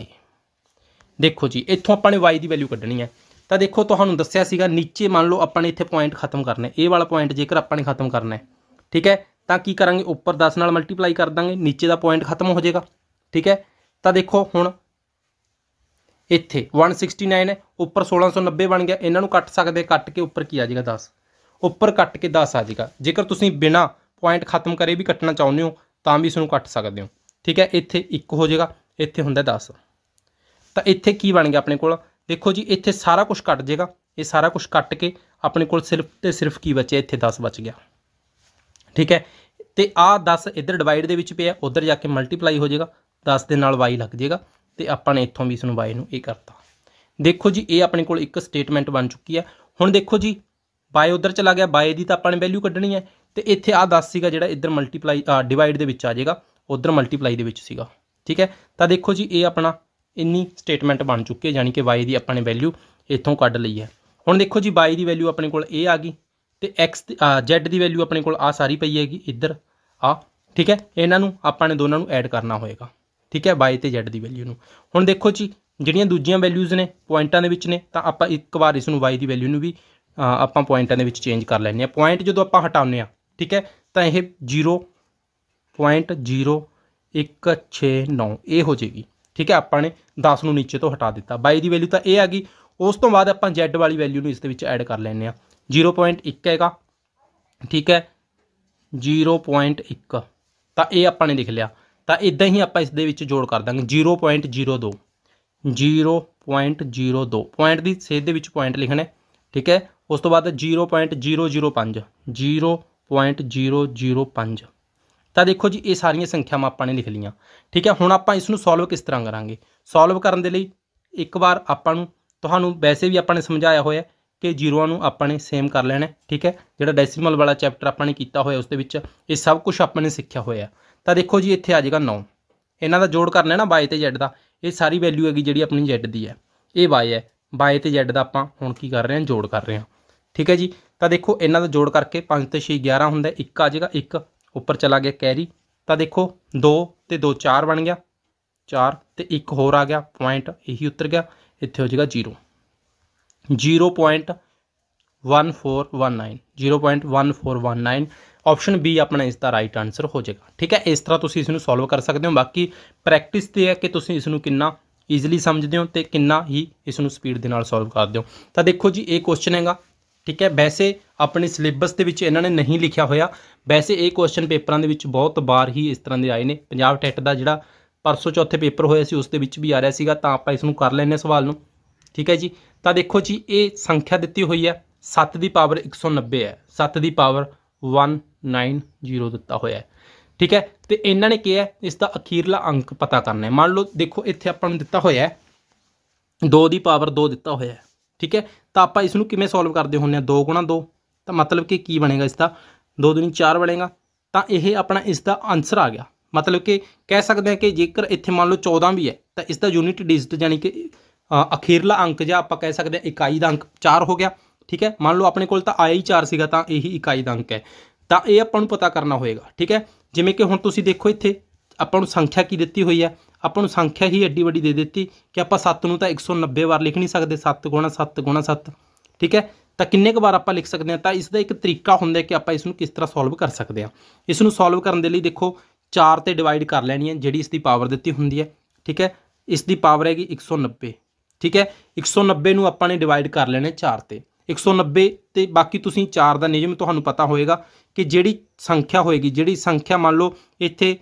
ਦੇਖੋ ਜੀ ਇੱਥੋਂ ਆਪਾਂ ਨੇ y ਦੀ ਵੈਲਿਊ ਕੱਢਣੀ ਹੈ ਤਾਂ ਦੇਖੋ ਤੁਹਾਨੂੰ ਦੱਸਿਆ ਸੀਗਾ ਨੀਚੇ ਮੰਨ ਲਓ ਆਪਾਂ ਨੇ ਇੱਥੇ ਪੁਆਇੰਟ ਖਤਮ ਕਰਨਾ ਹੈ ਇਹ ਵਾਲਾ ਪੁਆਇੰਟ ਜੇਕਰ ਆਪਾਂ ਨੇ ਖਤਮ ਕਰਨਾ ਹੈ ਠੀਕ ਹੈ ਤਾਂ ਕੀ ਕਰਾਂਗੇ ਉੱਪਰ 10 ਨਾਲ ਮਲਟੀਪਲਾਈ ਕਰ ਦਾਂਗੇ ਨੀਚੇ ਦਾ ਪੁਆਇੰਟ ਖਤਮ ਹੋ ਜਾਏਗਾ ਠੀਕ ਹੈ ਤਾਂ ਦੇਖੋ ਹੁਣ ਇੱਥੇ 169 ਹੈ ਉੱਪਰ 1690 ਬਣ ਗਿਆ ਇਹਨਾਂ ਨੂੰ ਕੱਟ ਸਕਦੇ ਕੱਟ ਕੇ ਉੱਪਰ ਕੀ ਆ ਜਾਏਗਾ 10 ਉੱਪਰ ਕੱਟ ਕੇ 10 ਆ ਜਾਏਗਾ ਜੇਕਰ ਤੁਸੀਂ ਬਿਨਾ ਪੁਆਇੰਟ ਖਤਮ ਕਰੇ ਵੀ ਕੱਟਣਾ ਚਾਹੁੰਦੇ ਹੋ ਤਾਂ ਵੀ ਇਸ ਨੂੰ ਕੱਟ ਸਕਦੇ ਹੋ ਠੀਕ ਹੈ ਇੱਥੇ 1 ਹੋ ਜਾਏਗਾ ਇੱਥੇ ਹੁੰਦਾ 10 ਤਾਂ ਇੱਥੇ ਕੀ ਬਣ ਗਿਆ ਆਪਣੇ ਕੋਲ ਦੇਖੋ ਜੀ ਇੱਥੇ ਸਾਰਾ ਕੁਝ ਕੱਟ ਜਾਏਗਾ ਇਹ ਸਾਰਾ ਕੁਝ ਕੱਟ ਕੇ ਆਪਣੇ ਕੋਲ ਸਿਰਫ ਤੇ ਸਿਰਫ ਕੀ ਬਚਿਆ ਇੱਥੇ 10 ਬਚ ਗਿਆ ਠੀਕ ਹੈ ਤੇ ਆ 10 ਇੱਧਰ ਡਿਵਾਈਡ ਦੇ ਵਿੱਚ ਪਿਆ ਉਧਰ ਜਾ ਕੇ ਮਲਟੀਪਲਾਈ ਹੋ ਜਾਏਗਾ 10 ਦੇ ਨਾਲ y ਲੱਗ ਜਾਏਗਾ ਤੇ ਆਪਾਂ ਨੇ ਇੱਥੋਂ ਵੀ ਇਸ ਨੂੰ y ਨੂੰ a ਕਰਤਾ ਦੇਖੋ ਜੀ ਇਹ ਆਪਣੇ ਕੋਲ ਇੱਕ ਸਟੇਟਮੈਂਟ ਬਣ ਚੁੱਕੀ ਹੈ ਹੁਣ ਦੇਖੋ ਜੀ y ਉਧਰ ਚਲਾ ਗਿਆ y ਦੀ ਤਾਂ ਆਪਾਂ ਨੇ ਵੈਲਿਊ ਕੱਢਣੀ ਹੈ ਤੇ ਇੱਥੇ ਆ 10 ਸੀਗਾ ਜਿਹੜਾ ਇੱਧਰ ਮਲਟੀਪਲਾਈ ਡਿਵਾਈਡ ਦੇ ਵਿੱਚ ਆ ਜਾਏਗਾ ਉਧਰ ਮਲਟੀਪਲਾਈ ਦੇ ਵਿੱਚ ਸੀਗਾ ਠੀਕ ਹੈ ਤਾਂ ਦੇਖੋ ਜੀ ਇਹ ਆਪਣਾ ਇੰਨੀ ਸਟੇਟਮੈਂਟ ਬਣ ਚੁੱਕੀ ਹੈ ਯਾਨੀ ਕਿ y ਦੀ ਆਪਾਂ ਨੇ ਵੈਲਿਊ ਇੱਥੋਂ ਕੱਢ ਲਈ ਹੈ ਹੁਣ ਦੇਖੋ ਜੀ y ਦੀ ਵੈਲਿਊ ਆਪਣੇ ਕੋਲ ਇਹ ਆ ਗਈ ਤੇ x z ਦੀ ਵੈਲਿਊ ਆਪਣੇ ਕੋਲ ਆ ਸਾਰੀ ਪਈ ਹੈਗੀ ਇੱਧਰ ਆ ਠੀਕ ਹੈ ਇਹਨਾਂ ਨੂੰ ਆਪਾਂ ਨੇ ਦੋਨਾਂ ਨੂੰ ਐਡ ਕਰਨਾ ਹੋਏਗਾ ਠੀਕ ਹੈ y ਤੇ z ਦੀ ਵੈਲਿਊ ਨੂੰ ਹੁਣ ਦੇਖੋ ਜੀ ਜਿਹੜੀਆਂ ਦੂਜੀਆਂ ਵੈਲਿਊਜ਼ ਨੇ ਪੁਆਇੰਟਾਂ ਦੇ ਵਿੱਚ ਨੇ ਤਾਂ ਆਪਾਂ ਇੱਕ ਵਾਰ ਇਸ ਨੂੰ y ਦੀ ਵੈਲਿਊ ਨੂੰ ਵੀ ਆਪਾਂ ਪੁਆਇੰਟਾਂ ਦੇ ਵਿੱਚ ਚੇਂਜ ਕਰ ਲੈਂਦੇ ਆ ਪੁਆਇੰਟ ਜਦੋਂ ਆਪਾਂ ਹਟਾਉਂਦੇ ਆ ਠੀਕ ਹੈ ਤਾਂ ਇਹ 0.0169 ਇਹ ਹੋ ਜੇਗੀ ਠੀਕ ਹੈ ਆਪਾਂ ਨੇ 10 ਨੂੰ ਨੀਚੇ ਤੋਂ ਹਟਾ ਦਿੱਤਾ y ਦੀ ਵੈਲਿਊ ਤਾਂ ਇਹ ਆ ਗਈ ਉਸ ਤੋਂ ਬਾਅਦ ਆਪਾਂ z ਵਾਲੀ ਵੈਲਿਊ ਨੂੰ ਇਸ ਦੇ ਵਿੱਚ ਐਡ ਕਰ ਲੈਂਦੇ ਆ 0.1 ਹੈਗਾ ਠੀਕ ਹੈ 0.1 ਤਾਂ ਇਹ ਆਪਾਂ ਨੇ ਲਿਖ ਲਿਆ ਤਾਂ ਇਦਾਂ ਹੀ ਆਪਾਂ ਇਸ ਦੇ ਵਿੱਚ ਜੋੜ ਕਰ ਦਾਂਗੇ 0.02 0.02 ਪੁਆਇੰਟ ਦੀ ਸੇਧ ਦੇ ਵਿੱਚ ਪੁਆਇੰਟ ਲਿਖਣਾ ਠੀਕ ਹੈ ਉਸ ਤੋਂ ਬਾਅਦ 0.005 0.005 ਤਾਂ ਦੇਖੋ ਜੀ ਇਹ ਸਾਰੀਆਂ ਸੰਖਿਆਵਾਂ ਆਪਾਂ ਨੇ ਲਿਖ ਲਈਆਂ ਠੀਕ ਹੈ ਹੁਣ ਆਪਾਂ ਇਸ ਨੂੰ ਸੋਲਵ ਕਿਸ ਤਰ੍ਹਾਂ ਕਰਾਂਗੇ ਸੋਲਵ ਕਰਨ ਦੇ ਲਈ ਇੱਕ ਵਾਰ ਆਪਾਂ ਨੂੰ ਤੁਹਾਨੂੰ ਵੈਸੇ ਵੀ ਆਪਾਂ ਨੇ ਸਮਝਾਇਆ ਹੋਇਆ ਕਿ ਜ਼ੀਰੋਆਂ ਨੂੰ ਆਪਾਂ ਨੇ ਸੇਮ ਕਰ ਲੈਣਾ ਠੀਕ ਹੈ ਜਿਹੜਾ ਡੈਸੀਮਲ ਵਾਲਾ ਚੈਪਟਰ ਆਪਾਂ ਨੇ ਕੀਤਾ ਹੋਇਆ ਉਸ ਦੇ ਵਿੱਚ ਇਹ ਸਭ ਕੁਝ ਆਪਾਂ ਨੇ ਸਿੱਖਿਆ ਹੋਇਆ ਤਾਂ ਦੇਖੋ ਜੀ ਇੱਥੇ ਆ ਜਾਏਗਾ 9 ਇਹਨਾਂ ਦਾ ਜੋੜ ਕਰਨਾ ਹੈ ਨਾ y ਤੇ z ਦਾ ਇਹ ਸਾਰੀ ਵੈਲਿਊ ਹੈਗੀ ਜਿਹੜੀ ਆਪਣੀ z ਦੀ ਹੈ ਇਹ y ਹੈ y ਤੇ z ਦਾ ਆਪਾਂ ਹੁਣ ਕੀ ਕਰ ਰਹੇ ਹਾਂ ਜੋੜ ਕਰ ਰਹੇ ਹਾਂ ਠੀਕ ਹੈ ਜੀ ਤਾਂ ਦੇਖੋ ਇਹਨਾਂ ਦਾ ਜੋੜ ਕਰਕੇ 5 ਤੇ 6 11 ਹੁੰਦਾ 1 ਆ ਜਾਏਗਾ 1 ਉੱਪਰ ਚਲਾ ਗਿਆ ਕੈਰੀ ਤਾਂ ਦੇਖੋ 2 ਤੇ 2 4 ਬਣ ਗਿਆ 4 ਤੇ 1 ਹੋਰ ਆ ਗਿਆ ਪੁਆਇੰਟ ਇਹੀ ਉੱਤਰ ਗਿਆ ਇੱਥੇ ਹੋ ਜਾਏਗਾ 0 0.1419 0.1419 ਆਪਸ਼ਨ ਬੀ ਆਪਣਾ ਇਸ ਦਾ ਰਾਈਟ ਆਨਸਰ ਹੋ ਜਾਏਗਾ ਠੀਕ ਹੈ ਇਸ ਤਰ੍ਹਾਂ ਤੁਸੀਂ ਇਸ ਨੂੰ ਸੋਲਵ ਕਰ ਸਕਦੇ ਹੋ ਬਾਕੀ ਪ੍ਰੈਕਟਿਸ ਤੇ ਹੈ ਕਿ ਤੁਸੀਂ ਇਸ ਨੂੰ ਕਿੰਨਾ ਈਜ਼ੀਲੀ ਸਮਝਦੇ ਹੋ ਤੇ ਕਿੰਨਾ ਹੀ ਇਸ ਨੂੰ ਸਪੀਡ ਦੇ ਨਾਲ ਸੋਲਵ ਕਰਦੇ ਹੋ ਤਾਂ ਦੇਖੋ ਜੀ ਇਹ ਕੁਐਸਚਨ ਹੈਗਾ ਠੀਕ ਹੈ ਵੈਸੇ ਆਪਣੇ ਸਿਲੇਬਸ ਦੇ ਵਿੱਚ ਇਹਨਾਂ ਨੇ ਨਹੀਂ ਲਿਖਿਆ ਹੋਇਆ ਵੈਸੇ ਇਹ ਕੁਐਸਚਨ ਪੇਪਰਾਂ ਦੇ ਵਿੱਚ ਬਹੁਤ ਬਾਰ ਹੀ ਇਸ ਤਰ੍ਹਾਂ ਦੇ ਆਏ ਨੇ ਪੰਜਾਬ ਟੈਟ ਦਾ ਜਿਹੜਾ ਪਰਸੋ ਚੌਥੇ ਪੇਪਰ ਹੋਇਆ ਸੀ ਉਸ ਦੇ ਵਿੱਚ ਵੀ ਆ ਰਿਹਾ ਸੀਗਾ ਤਾਂ ਆਪਾਂ ਇਸ ਨੂੰ ਕਰ ਲੈਨੇ ਸਵਾਲ ਨੂੰ ਠੀਕ ਹੈ ਜੀ ਤਾਂ ਦੇਖੋ ਜੀ ਇਹ ਸੰਖਿਆ ਦਿੱਤੀ ਹੋਈ ਹੈ 7 ਦੀ ਪਾਵਰ 190 ਹੈ 7 ਦੀ ਪਾਵਰ 1 90 ਦਿੱਤਾ ਹੋਇਆ ਹੈ ਠੀਕ ਹੈ ਤੇ ਇਹਨਾਂ ਨੇ ਕਿਹਾ ਇਸ ਦਾ ਅਖੀਰਲਾ ਅੰਕ ਪਤਾ ਕਰਨਾ ਹੈ ਮੰਨ ਲਓ ਦੇਖੋ ਇੱਥੇ ਆਪਾਂ ਨੂੰ ਦਿੱਤਾ ਹੋਇਆ ਹੈ 2 ਦੀ ਪਾਵਰ 2 ਦਿੱਤਾ ਹੋਇਆ ਹੈ ਠੀਕ ਹੈ ਤਾਂ ਆਪਾਂ ਇਸ ਨੂੰ ਕਿਵੇਂ ਸੋਲਵ ਕਰਦੇ ਹੁੰਨੇ ਆ 2 2 ਤਾਂ ਮਤਲਬ ਕਿ ਕੀ ਬਣੇਗਾ ਇਸ ਦਾ 2 2 4 ਬਣੇਗਾ ਤਾਂ ਇਹ ਆਪਣਾ ਇਸ ਦਾ ਆਨਸਰ ਆ ਗਿਆ ਮਤਲਬ ਕਿ ਕਹਿ ਸਕਦੇ ਹਾਂ ਕਿ ਜੇਕਰ ਇੱਥੇ ਮੰਨ ਲਓ 14 ਵੀ ਹੈ ਤਾਂ ਇਸ ਦਾ ਯੂਨਿਟ ਡਿਜਿਟ ਯਾਨੀ ਕਿ ਅਖੀਰਲਾ ਅੰਕ ਜਾਂ ਆਪਾਂ ਕਹਿ ਸਕਦੇ ਹਾਂ ਇਕਾਈ ਦਾ ਅੰਕ 4 ਹੋ ਗਿਆ ਠੀਕ ਹੈ ਮੰਨ ਲਓ ਆਪਣੇ ਕੋਲ ਤਾਂ ਆਇਆ ਹੀ 4 ਸੀਗਾ ਤਾਂ ਇਹੀ ਇਕਾਈ ਦਾ ਅੰਕ ਹੈ ਤਾਂ ਇਹ ਆਪਾਂ ਨੂੰ ਪਤਾ ਕਰਨਾ ਹੋਏਗਾ ਠੀਕ ਹੈ ਜਿਵੇਂ ਕਿ ਹੁਣ ਤੁਸੀਂ ਦੇਖੋ ਇੱਥੇ ਆਪਾਂ ਨੂੰ ਸੰਖਿਆ ਕੀ ਦਿੱਤੀ ਹੋਈ ਹੈ ਆਪਾਂ ਨੂੰ ਸੰਖਿਆ ਹੀ ਐਡੀ ਵੱਡੀ ਦੇ ਦਿੱਤੀ ਕਿ ਆਪਾਂ 7 ਨੂੰ ਤਾਂ 190 ਵਾਰ ਲਿਖ ਨਹੀਂ ਸਕਦੇ 7 ਗੁਣਾ 7 ਗੁਣਾ 7 ਠੀਕ ਹੈ ਤਾਂ ਕਿੰਨੇ ਕੁ ਵਾਰ ਆਪਾਂ ਲਿਖ ਸਕਦੇ ਹਾਂ ਤਾਂ ਇਸ ਦਾ ਇੱਕ ਤਰੀਕਾ ਹੁੰਦਾ ਕਿ ਆਪਾਂ ਇਸ ਨੂੰ ਕਿਸ ਤਰ੍ਹਾਂ ਸੋਲਵ ਕਰ ਸਕਦੇ ਹਾਂ ਇਸ ਨੂੰ ਸੋਲਵ ਕਰਨ ਦੇ ਲਈ ਦੇਖੋ 4 ਤੇ ਡਿਵਾਈਡ ਕਰ ਲੈਣੀ ਹੈ ਜਿਹੜੀ ਇਸ ਦੀ ਪਾਵਰ ਦਿੱਤੀ ਹੁੰਦੀ ਹੈ ਠੀਕ ਹੈ ਇਸ ਦੀ ਪਾਵਰ ਹੈਗੀ 190 ਠੀਕ ਹੈ 190 ਨੂੰ ਆਪਾਂ ਨੇ ਡਿਵਾਈਡ ਕਰ ਲੈਣਾ 4 ਤੇ 190 ਤੇ ਬਾਕੀ ਤੁਸੀਂ 4 ਦਾ ਨਿਯਮ ਤੁਹਾਨੂੰ ਪਤਾ ਹੋਏਗਾ ਕਿ ਜਿਹੜੀ ਸੰਖਿਆ ਹੋਏਗੀ ਜਿਹੜੀ ਸੰਖਿਆ ਮੰਨ ਲਓ ਇੱਥੇ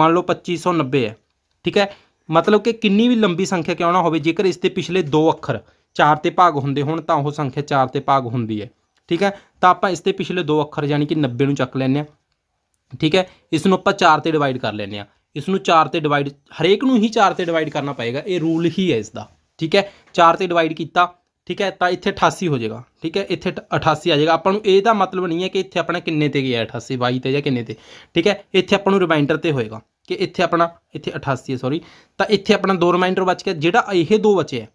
ਮੰਨ ਲਓ 2590 ਹੈ ਠੀਕ ਹੈ ਮਤਲਬ ਕਿ ਕਿੰਨੀ ਵੀ ਲੰਬੀ ਸੰਖਿਆ ਕਿਉਂ ਨਾ ਹੋਵੇ ਜੇਕਰ ਇਸ ਦੇ ਪਿਛਲੇ ਦੋ ਅੱਖਰ 4 ਤੇ ਭਾਗ ਹੁੰਦੇ ਹੋਣ ਤਾਂ ਉਹ ਸੰਖਿਆ 4 ਤੇ ਭਾਗ ਹੁੰਦੀ ਹੈ ਠੀਕ ਹੈ ਤਾਂ ਆਪਾਂ ਇਸ ਦੇ ਪਿਛਲੇ ਦੋ ਅੱਖਰ ਯਾਨੀ ਕਿ 90 ਨੂੰ ਚੱਕ ਲੈਣੇ ਆ ਠੀਕ ਹੈ ਇਸ ਨੂੰ ਆਪਾਂ 4 ਤੇ ਡਿਵਾਈਡ ਕਰ ਲੈਣੇ ਆ ਇਸ ਨੂੰ 4 ਤੇ ਡਿਵਾਈਡ ਹਰੇਕ ਨੂੰ ਹੀ 4 ਤੇ ਡਿਵਾਈਡ ਕਰਨਾ ਪਏਗਾ ਇਹ ਰੂਲ ਹੀ ਹੈ ਇਸ ਦਾ ਠੀਕ ਹੈ 4 ਤੇ ਡਿਵਾਈਡ ਕੀਤਾ ਠੀਕ ਹੈ ਤਾਂ ਇੱਥੇ 88 ਹੋ ਜਾਏਗਾ ਠੀਕ ਹੈ ਇੱਥੇ 88 ਆ ਜਾਏਗਾ ਆਪਾਂ ਨੂੰ ਇਹ ਦਾ ਮਤਲਬ ਨਹੀਂ ਹੈ ਕਿ ਇੱਥੇ ਆਪਣਾ ਕਿੰਨੇ ਤੇ ਗਿਆ 88 22 ਤੇ ਜਾਂ ਕਿੰਨੇ ਤੇ ਠੀਕ ਹੈ ਇੱਥੇ ਆਪਾਂ ਨੂੰ ਰਿਮਾਈਂਡਰ ਤੇ ਹੋਏਗਾ ਕਿ ਇੱਥੇ ਆਪਣਾ ਇੱਥੇ 88 ਹੈ ਸੌਰੀ ਤਾਂ ਇੱਥੇ ਆਪਣਾ ਦੋ ਰਿਮਾਈਂਡਰ ਬਚ ਗਿਆ ਜਿਹੜਾ ਇਹ ਦੋ ਬਚੇ ਹੈ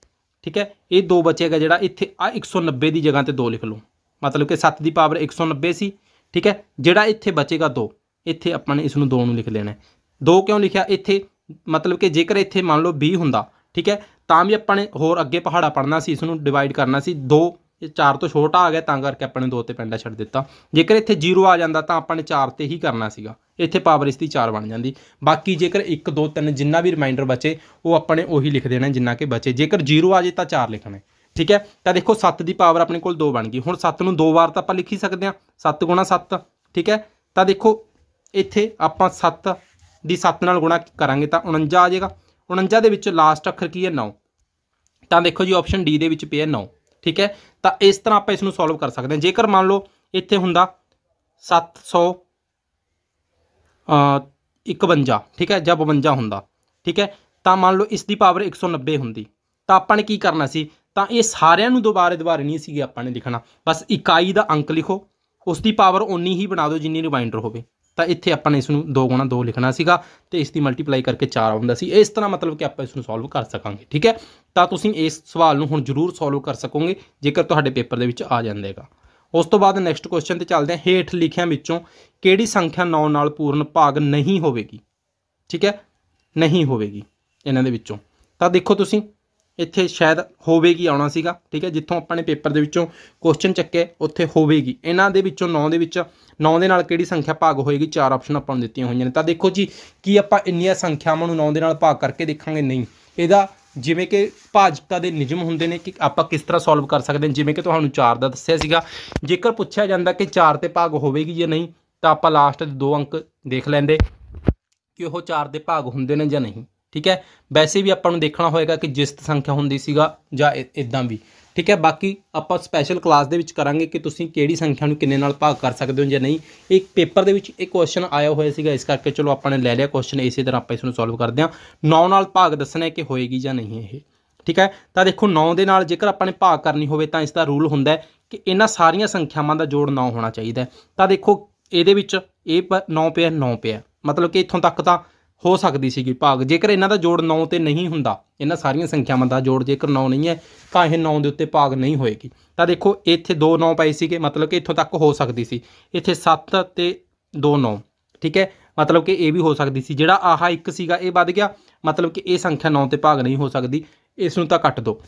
ਠੀਕ ਹੈ ਇਹ ਦੋ ਬਚੇਗਾ ਜਿਹੜਾ ਇੱਥੇ ਆ 190 ਦੀ ਜਗ੍ਹਾ ਤੇ ਦੋ ਲਿਖ ਲਓ ਮਤਲਬ ਕਿ 7 ਦੀ ਪਾਵਰ 190 ਸੀ ਠੀਕ ਹੈ ਜਿਹੜਾ ਇੱਥੇ ਬਚੇਗਾ ਦੋ ਇੱਥੇ ਆਪਾਂ ਨੇ ਇਸ ਨੂੰ ਦੋ ਨੂੰ ਲਿਖ ਲੈਣਾ ਦੋ ਕਿਉਂ ਲਿਖਿਆ ਇੱਥੇ ਮਤਲਬ ਕਿ ਜੇਕਰ ਇੱਥੇ ਮੰਨ ਲਓ 20 ਹੁੰਦਾ ਠੀਕ ਹੈ ਤਾਂ ਵੀ ਆਪਾਂ ਨੇ ਹੋਰ ਅੱਗੇ ਪਹਾੜਾ ਪੜਨਾ ਸੀ ਇਸ ਨੂੰ ਡਿਵਾਈਡ ਕਰਨਾ ਸੀ 2 ਇਹ 4 ਤੋਂ ਛੋਟਾ ਆ ਗਿਆ ਤਾਂ ਕਰਕੇ ਆਪਾਂ ਨੇ 2 ਤੇ ਪੈਂਡਾ ਛੱਡ ਦਿੱਤਾ ਜੇਕਰ ਇੱਥੇ 0 ਆ ਜਾਂਦਾ ਤਾਂ ਆਪਾਂ ਨੇ 4 ਤੇ ਹੀ ਕਰਨਾ ਸੀਗਾ ਇੱਥੇ ਪਾਵਰ ਇਸ ਦੀ 4 ਬਣ ਜਾਂਦੀ ਬਾਕੀ ਜੇਕਰ 1 2 3 ਜਿੰਨਾ ਵੀ ਰਿਮਾਈਂਡਰ ਬਚੇ ਉਹ ਆਪਾਂ ਨੇ ਉਹੀ ਲਿਖ ਦੇਣਾ ਜਿੰਨਾ ਕਿ ਬਚੇ ਜੇਕਰ 0 ਆ ਜੇ ਤਾਂ 4 ਲਿਖਣਾ ਠੀਕ ਹੈ ਤਾਂ ਦੇਖੋ 7 ਦੀ ਪਾਵਰ ਆਪਣੇ ਕੋਲ 2 ਬਣ ਗਈ ਹੁਣ 7 ਨੂੰ ਦੋ ਵਾਰ ਤਾਂ ਆਪਾਂ ਲਿਖ ਹੀ ਸਕਦੇ ਹਾਂ 7 7 ਠੀਕ ਹੈ ਤਾਂ ਦੇਖੋ ਇੱਥੇ ਆਪਾਂ 7 ਦੀ 7 ਨਾਲ ਗੁਣਾ ਕਰਾਂਗੇ ਤਾਂ 49 ਆ ਜਾਏਗਾ 49 ਦੇ ਵਿੱਚ ਲਾਸਟ ਅੱਖਰ ਕੀ ਹੈ 9 ਤਾਂ ਦੇਖੋ ਜੀ ਆਪਸ਼ਨ ਡੀ ਦੇ ਵਿੱਚ ਪਿਆ ਹੈ 9 ਠੀਕ ਹੈ ਤਾਂ ਇਸ ਤਰ੍ਹਾਂ ਆਪਾਂ ਇਸ ਨੂੰ ਸੋਲਵ ਕਰ ਸਕਦੇ ਹਾਂ ਜੇਕਰ ਮੰਨ ਲਓ ਇੱਥੇ ਹੁੰਦਾ 700 ਅ 51 ਠੀਕ ਹੈ ਜਾਂ 52 ਹੁੰਦਾ ਠੀਕ ਹੈ ਤਾਂ ਮੰਨ ਲਓ ਇਸ ਦੀ ਪਾਵਰ 190 ਹੁੰਦੀ ਤਾਂ ਆਪਾਂ ਨੇ ਕੀ ਕਰਨਾ ਸੀ ਤਾਂ ਇਹ ਸਾਰਿਆਂ ਨੂੰ ਦੁਬਾਰੇ ਦੁਬਾਰੇ ਨਹੀਂ ਸੀਗੇ ਆਪਾਂ ਨੇ ਲਿਖਣਾ ਬਸ ਇਕਾਈ ਦਾ ਅੰਕ ਲਿਖੋ ਉਸ ਦੀ ਪਾਵਰ ਓਨੀ ਹੀ ਬਣਾ ਦਿਓ ਜਿੰਨੀ ਰਿਮਾਈਂਡਰ ਹੋਵੇ ਤਾਂ ਇੱਥੇ ਆਪਾਂ ਨੇ ਇਸ ਨੂੰ 2 ਗੁਣਾ 2 ਲਿਖਣਾ ਸੀਗਾ ਤੇ ਇਸ ਦੀ ਮਲਟੀਪਲਾਈ ਕਰਕੇ 4 ਆਉਂਦਾ ਸੀ ਇਸ ਤਰ੍ਹਾਂ ਮਤਲਬ ਕਿ ਆਪਾਂ ਇਸ ਨੂੰ ਸੋਲਵ ਕਰ ਸਕਾਂਗੇ ਠੀਕ ਹੈ ਤਾਂ ਤੁਸੀਂ ਇਸ ਸਵਾਲ ਨੂੰ ਹੁਣ ਜ਼ਰੂਰ ਸੋਲਵ ਕਰ ਸਕੋਗੇ ਜੇਕਰ ਤੁਹਾਡੇ ਪੇਪਰ ਦੇ ਵਿੱਚ ਆ ਜਾਂਦੇਗਾ ਉਸ ਤੋਂ ਬਾਅਦ ਨੈਕਸਟ ਕੁਐਸਚਨ ਤੇ ਚੱਲਦੇ ਹਾਂ ਹੇਠ ਲਿਖਿਆਂ ਵਿੱਚੋਂ ਕਿਹੜੀ ਸੰਖਿਆ 9 ਨਾਲ ਪੂਰਨ ਭਾਗ ਨਹੀਂ ਹੋਵੇਗੀ ਠੀਕ ਹੈ ਨਹੀਂ ਹੋਵੇਗੀ ਇਹਨਾਂ ਦੇ ਵਿੱਚੋਂ ਤਾਂ ਦੇਖੋ ਤੁਸੀਂ ਇੱਥੇ ਸ਼ਾਇਦ ਹੋਵੇਗੀ ਆਉਣਾ ਸੀਗਾ ਠੀਕ ਹੈ ਜਿੱਥੋਂ ਆਪਾਂ ਨੇ ਪੇਪਰ ਦੇ ਵਿੱਚੋਂ ਕੁਐਸਚਨ ਚੱਕੇ ਉੱਥੇ ਹੋਵੇਗੀ ਇਹਨਾਂ ਦੇ ਵਿੱਚੋਂ 9 ਦੇ ਵਿੱਚ 9 ਦੇ ਨਾਲ ਕਿਹੜੀ ਸੰਖਿਆ ਭਾਗ ਹੋਏਗੀ ਚਾਰ ਆਪਸ਼ਨ ਆਪਾਂ ਨੂੰ ਦਿੱਤੀਆਂ ਹੋਈਆਂ ਨੇ ਤਾਂ ਦੇਖੋ ਜੀ ਕੀ ਆਪਾਂ ਇੰਨੀਆਂ ਸੰਖਿਆਵਾਂ ਨੂੰ 9 ਦੇ ਨਾਲ ਭਾਗ ਕਰਕੇ ਦੇਖਾਂਗੇ ਨਹੀਂ ਇਹਦਾ ਜਿਵੇਂ ਕਿ ਭਾਜਕਤਾ ਦੇ ਨਿਯਮ ਹੁੰਦੇ ਨੇ ਕਿ ਆਪਾਂ ਕਿਸ ਤਰ੍ਹਾਂ ਸੋਲਵ ਕਰ ਸਕਦੇ ਹਾਂ ਜਿਵੇਂ ਕਿ ਤੁਹਾਨੂੰ 4 ਦਾ ਦੱਸਿਆ ਸੀਗਾ ਜੇਕਰ ਪੁੱਛਿਆ ਜਾਂਦਾ ਕਿ 4 ਤੇ ਭਾਗ ਹੋਵੇਗੀ ਜਾਂ ਨਹੀਂ ਤਾਂ ਆਪਾਂ ਲਾਸਟ ਦੇ ਦੋ ਅੰਕ ਦੇਖ ਲੈਂਦੇ ਕਿ ਉਹ 4 ਦੇ ਭਾਗ ਹੁੰਦੇ ਨੇ ਜਾਂ ਨਹੀਂ ਠੀਕ ਹੈ ਵੈਸੇ ਵੀ ਆਪਾਂ ਨੂੰ ਦੇਖਣਾ ਹੋਏਗਾ ਕਿ ਜਿਸਤ ਸੰਖਿਆ ਹੁੰਦੀ ਸੀਗਾ ਜਾਂ ਇਦਾਂ ਵੀ ਠੀਕ ਹੈ ਬਾਕੀ ਆਪਾਂ ਸਪੈਸ਼ਲ ਕਲਾਸ ਦੇ ਵਿੱਚ ਕਰਾਂਗੇ ਕਿ ਤੁਸੀਂ ਕਿਹੜੀ ਸੰਖਿਆ ਨੂੰ ਕਿੰਨੇ ਨਾਲ ਭਾਗ ਕਰ ਸਕਦੇ ਹੋ ਜਾਂ ਨਹੀਂ ਇੱਕ ਪੇਪਰ ਦੇ ਵਿੱਚ ਇੱਕ ਕੁਐਸਚਨ ਆਇਆ ਹੋਇਆ ਸੀਗਾ ਇਸ ਕਰਕੇ ਚਲੋ ਆਪਾਂ ਨੇ ਲੈ ਲਿਆ ਕੁਐਸਚਨ ਇਸੇ ਤਰ੍ਹਾਂ ਆਪਾਂ ਇਸ ਨੂੰ ਸੋਲਵ ਕਰਦੇ ਹਾਂ 9 ਨਾਲ ਭਾਗ ਦੱਸਣਾ ਹੈ ਕਿ ਹੋਏਗੀ ਜਾਂ ਨਹੀਂ ਇਹ ਠੀਕ ਹੈ ਤਾਂ ਦੇਖੋ 9 ਦੇ ਨਾਲ ਜੇਕਰ ਆਪਾਂ ਨੇ ਭਾਗ ਕਰਨੀ ਹੋਵੇ ਤਾਂ ਇਸ ਦਾ ਰੂਲ ਹੁੰਦਾ ਹੈ ਕਿ ਇਹਨਾਂ ਸਾਰੀਆਂ ਸੰਖਿਆਵਾਂ ਦਾ ਜੋੜ 9 ਹੋਣਾ ਚਾਹੀਦਾ ਤਾਂ ਦੇਖੋ ਇਹਦੇ ਵਿੱਚ ਇਹ 9 ਪਿਆ 9 ਪਿਆ ਮਤਲਬ ਕਿ ਇੱਥੋਂ ਤੱਕ ਤਾਂ ਹੋ ਸਕਦੀ ਸੀਗੀ ਭਾਗ ਜੇਕਰ ਇਹਨਾਂ ਦਾ ਜੋੜ 9 ਤੇ ਨਹੀਂ ਹੁੰਦਾ ਇਹਨਾਂ ਸਾਰੀਆਂ ਸੰਖਿਆਵਾਂ ਦਾ ਜੋੜ ਜੇਕਰ 9 ਨਹੀਂ ਹੈ ਤਾਂ ਇਹ 9 ਦੇ ਉੱਤੇ ਭਾਗ ਨਹੀਂ ਹੋਏਗੀ ਤਾਂ ਦੇਖੋ ਇੱਥੇ 2 9 ਪਏ ਸੀਗੇ ਮਤਲਬ ਕਿ ਇੱਥੋਂ ਤੱਕ ਹੋ ਸਕਦੀ ਸੀ ਇੱਥੇ 7 ਤੇ 2 9 ਠੀਕ ਹੈ ਮਤਲਬ ਕਿ ਇਹ ਵੀ ਹੋ ਸਕਦੀ ਸੀ ਜਿਹੜਾ ਆਹ ਇੱਕ ਸੀਗਾ ਇਹ ਵੱਧ ਗਿਆ ਮਤਲਬ ਕਿ ਇਹ ਸੰਖਿਆ 9 ਤੇ ਭਾਗ ਨਹੀਂ ਹੋ ਸਕਦੀ ਇਸ ਨੂੰ ਤਾਂ ਕੱਟ ਦਿਓ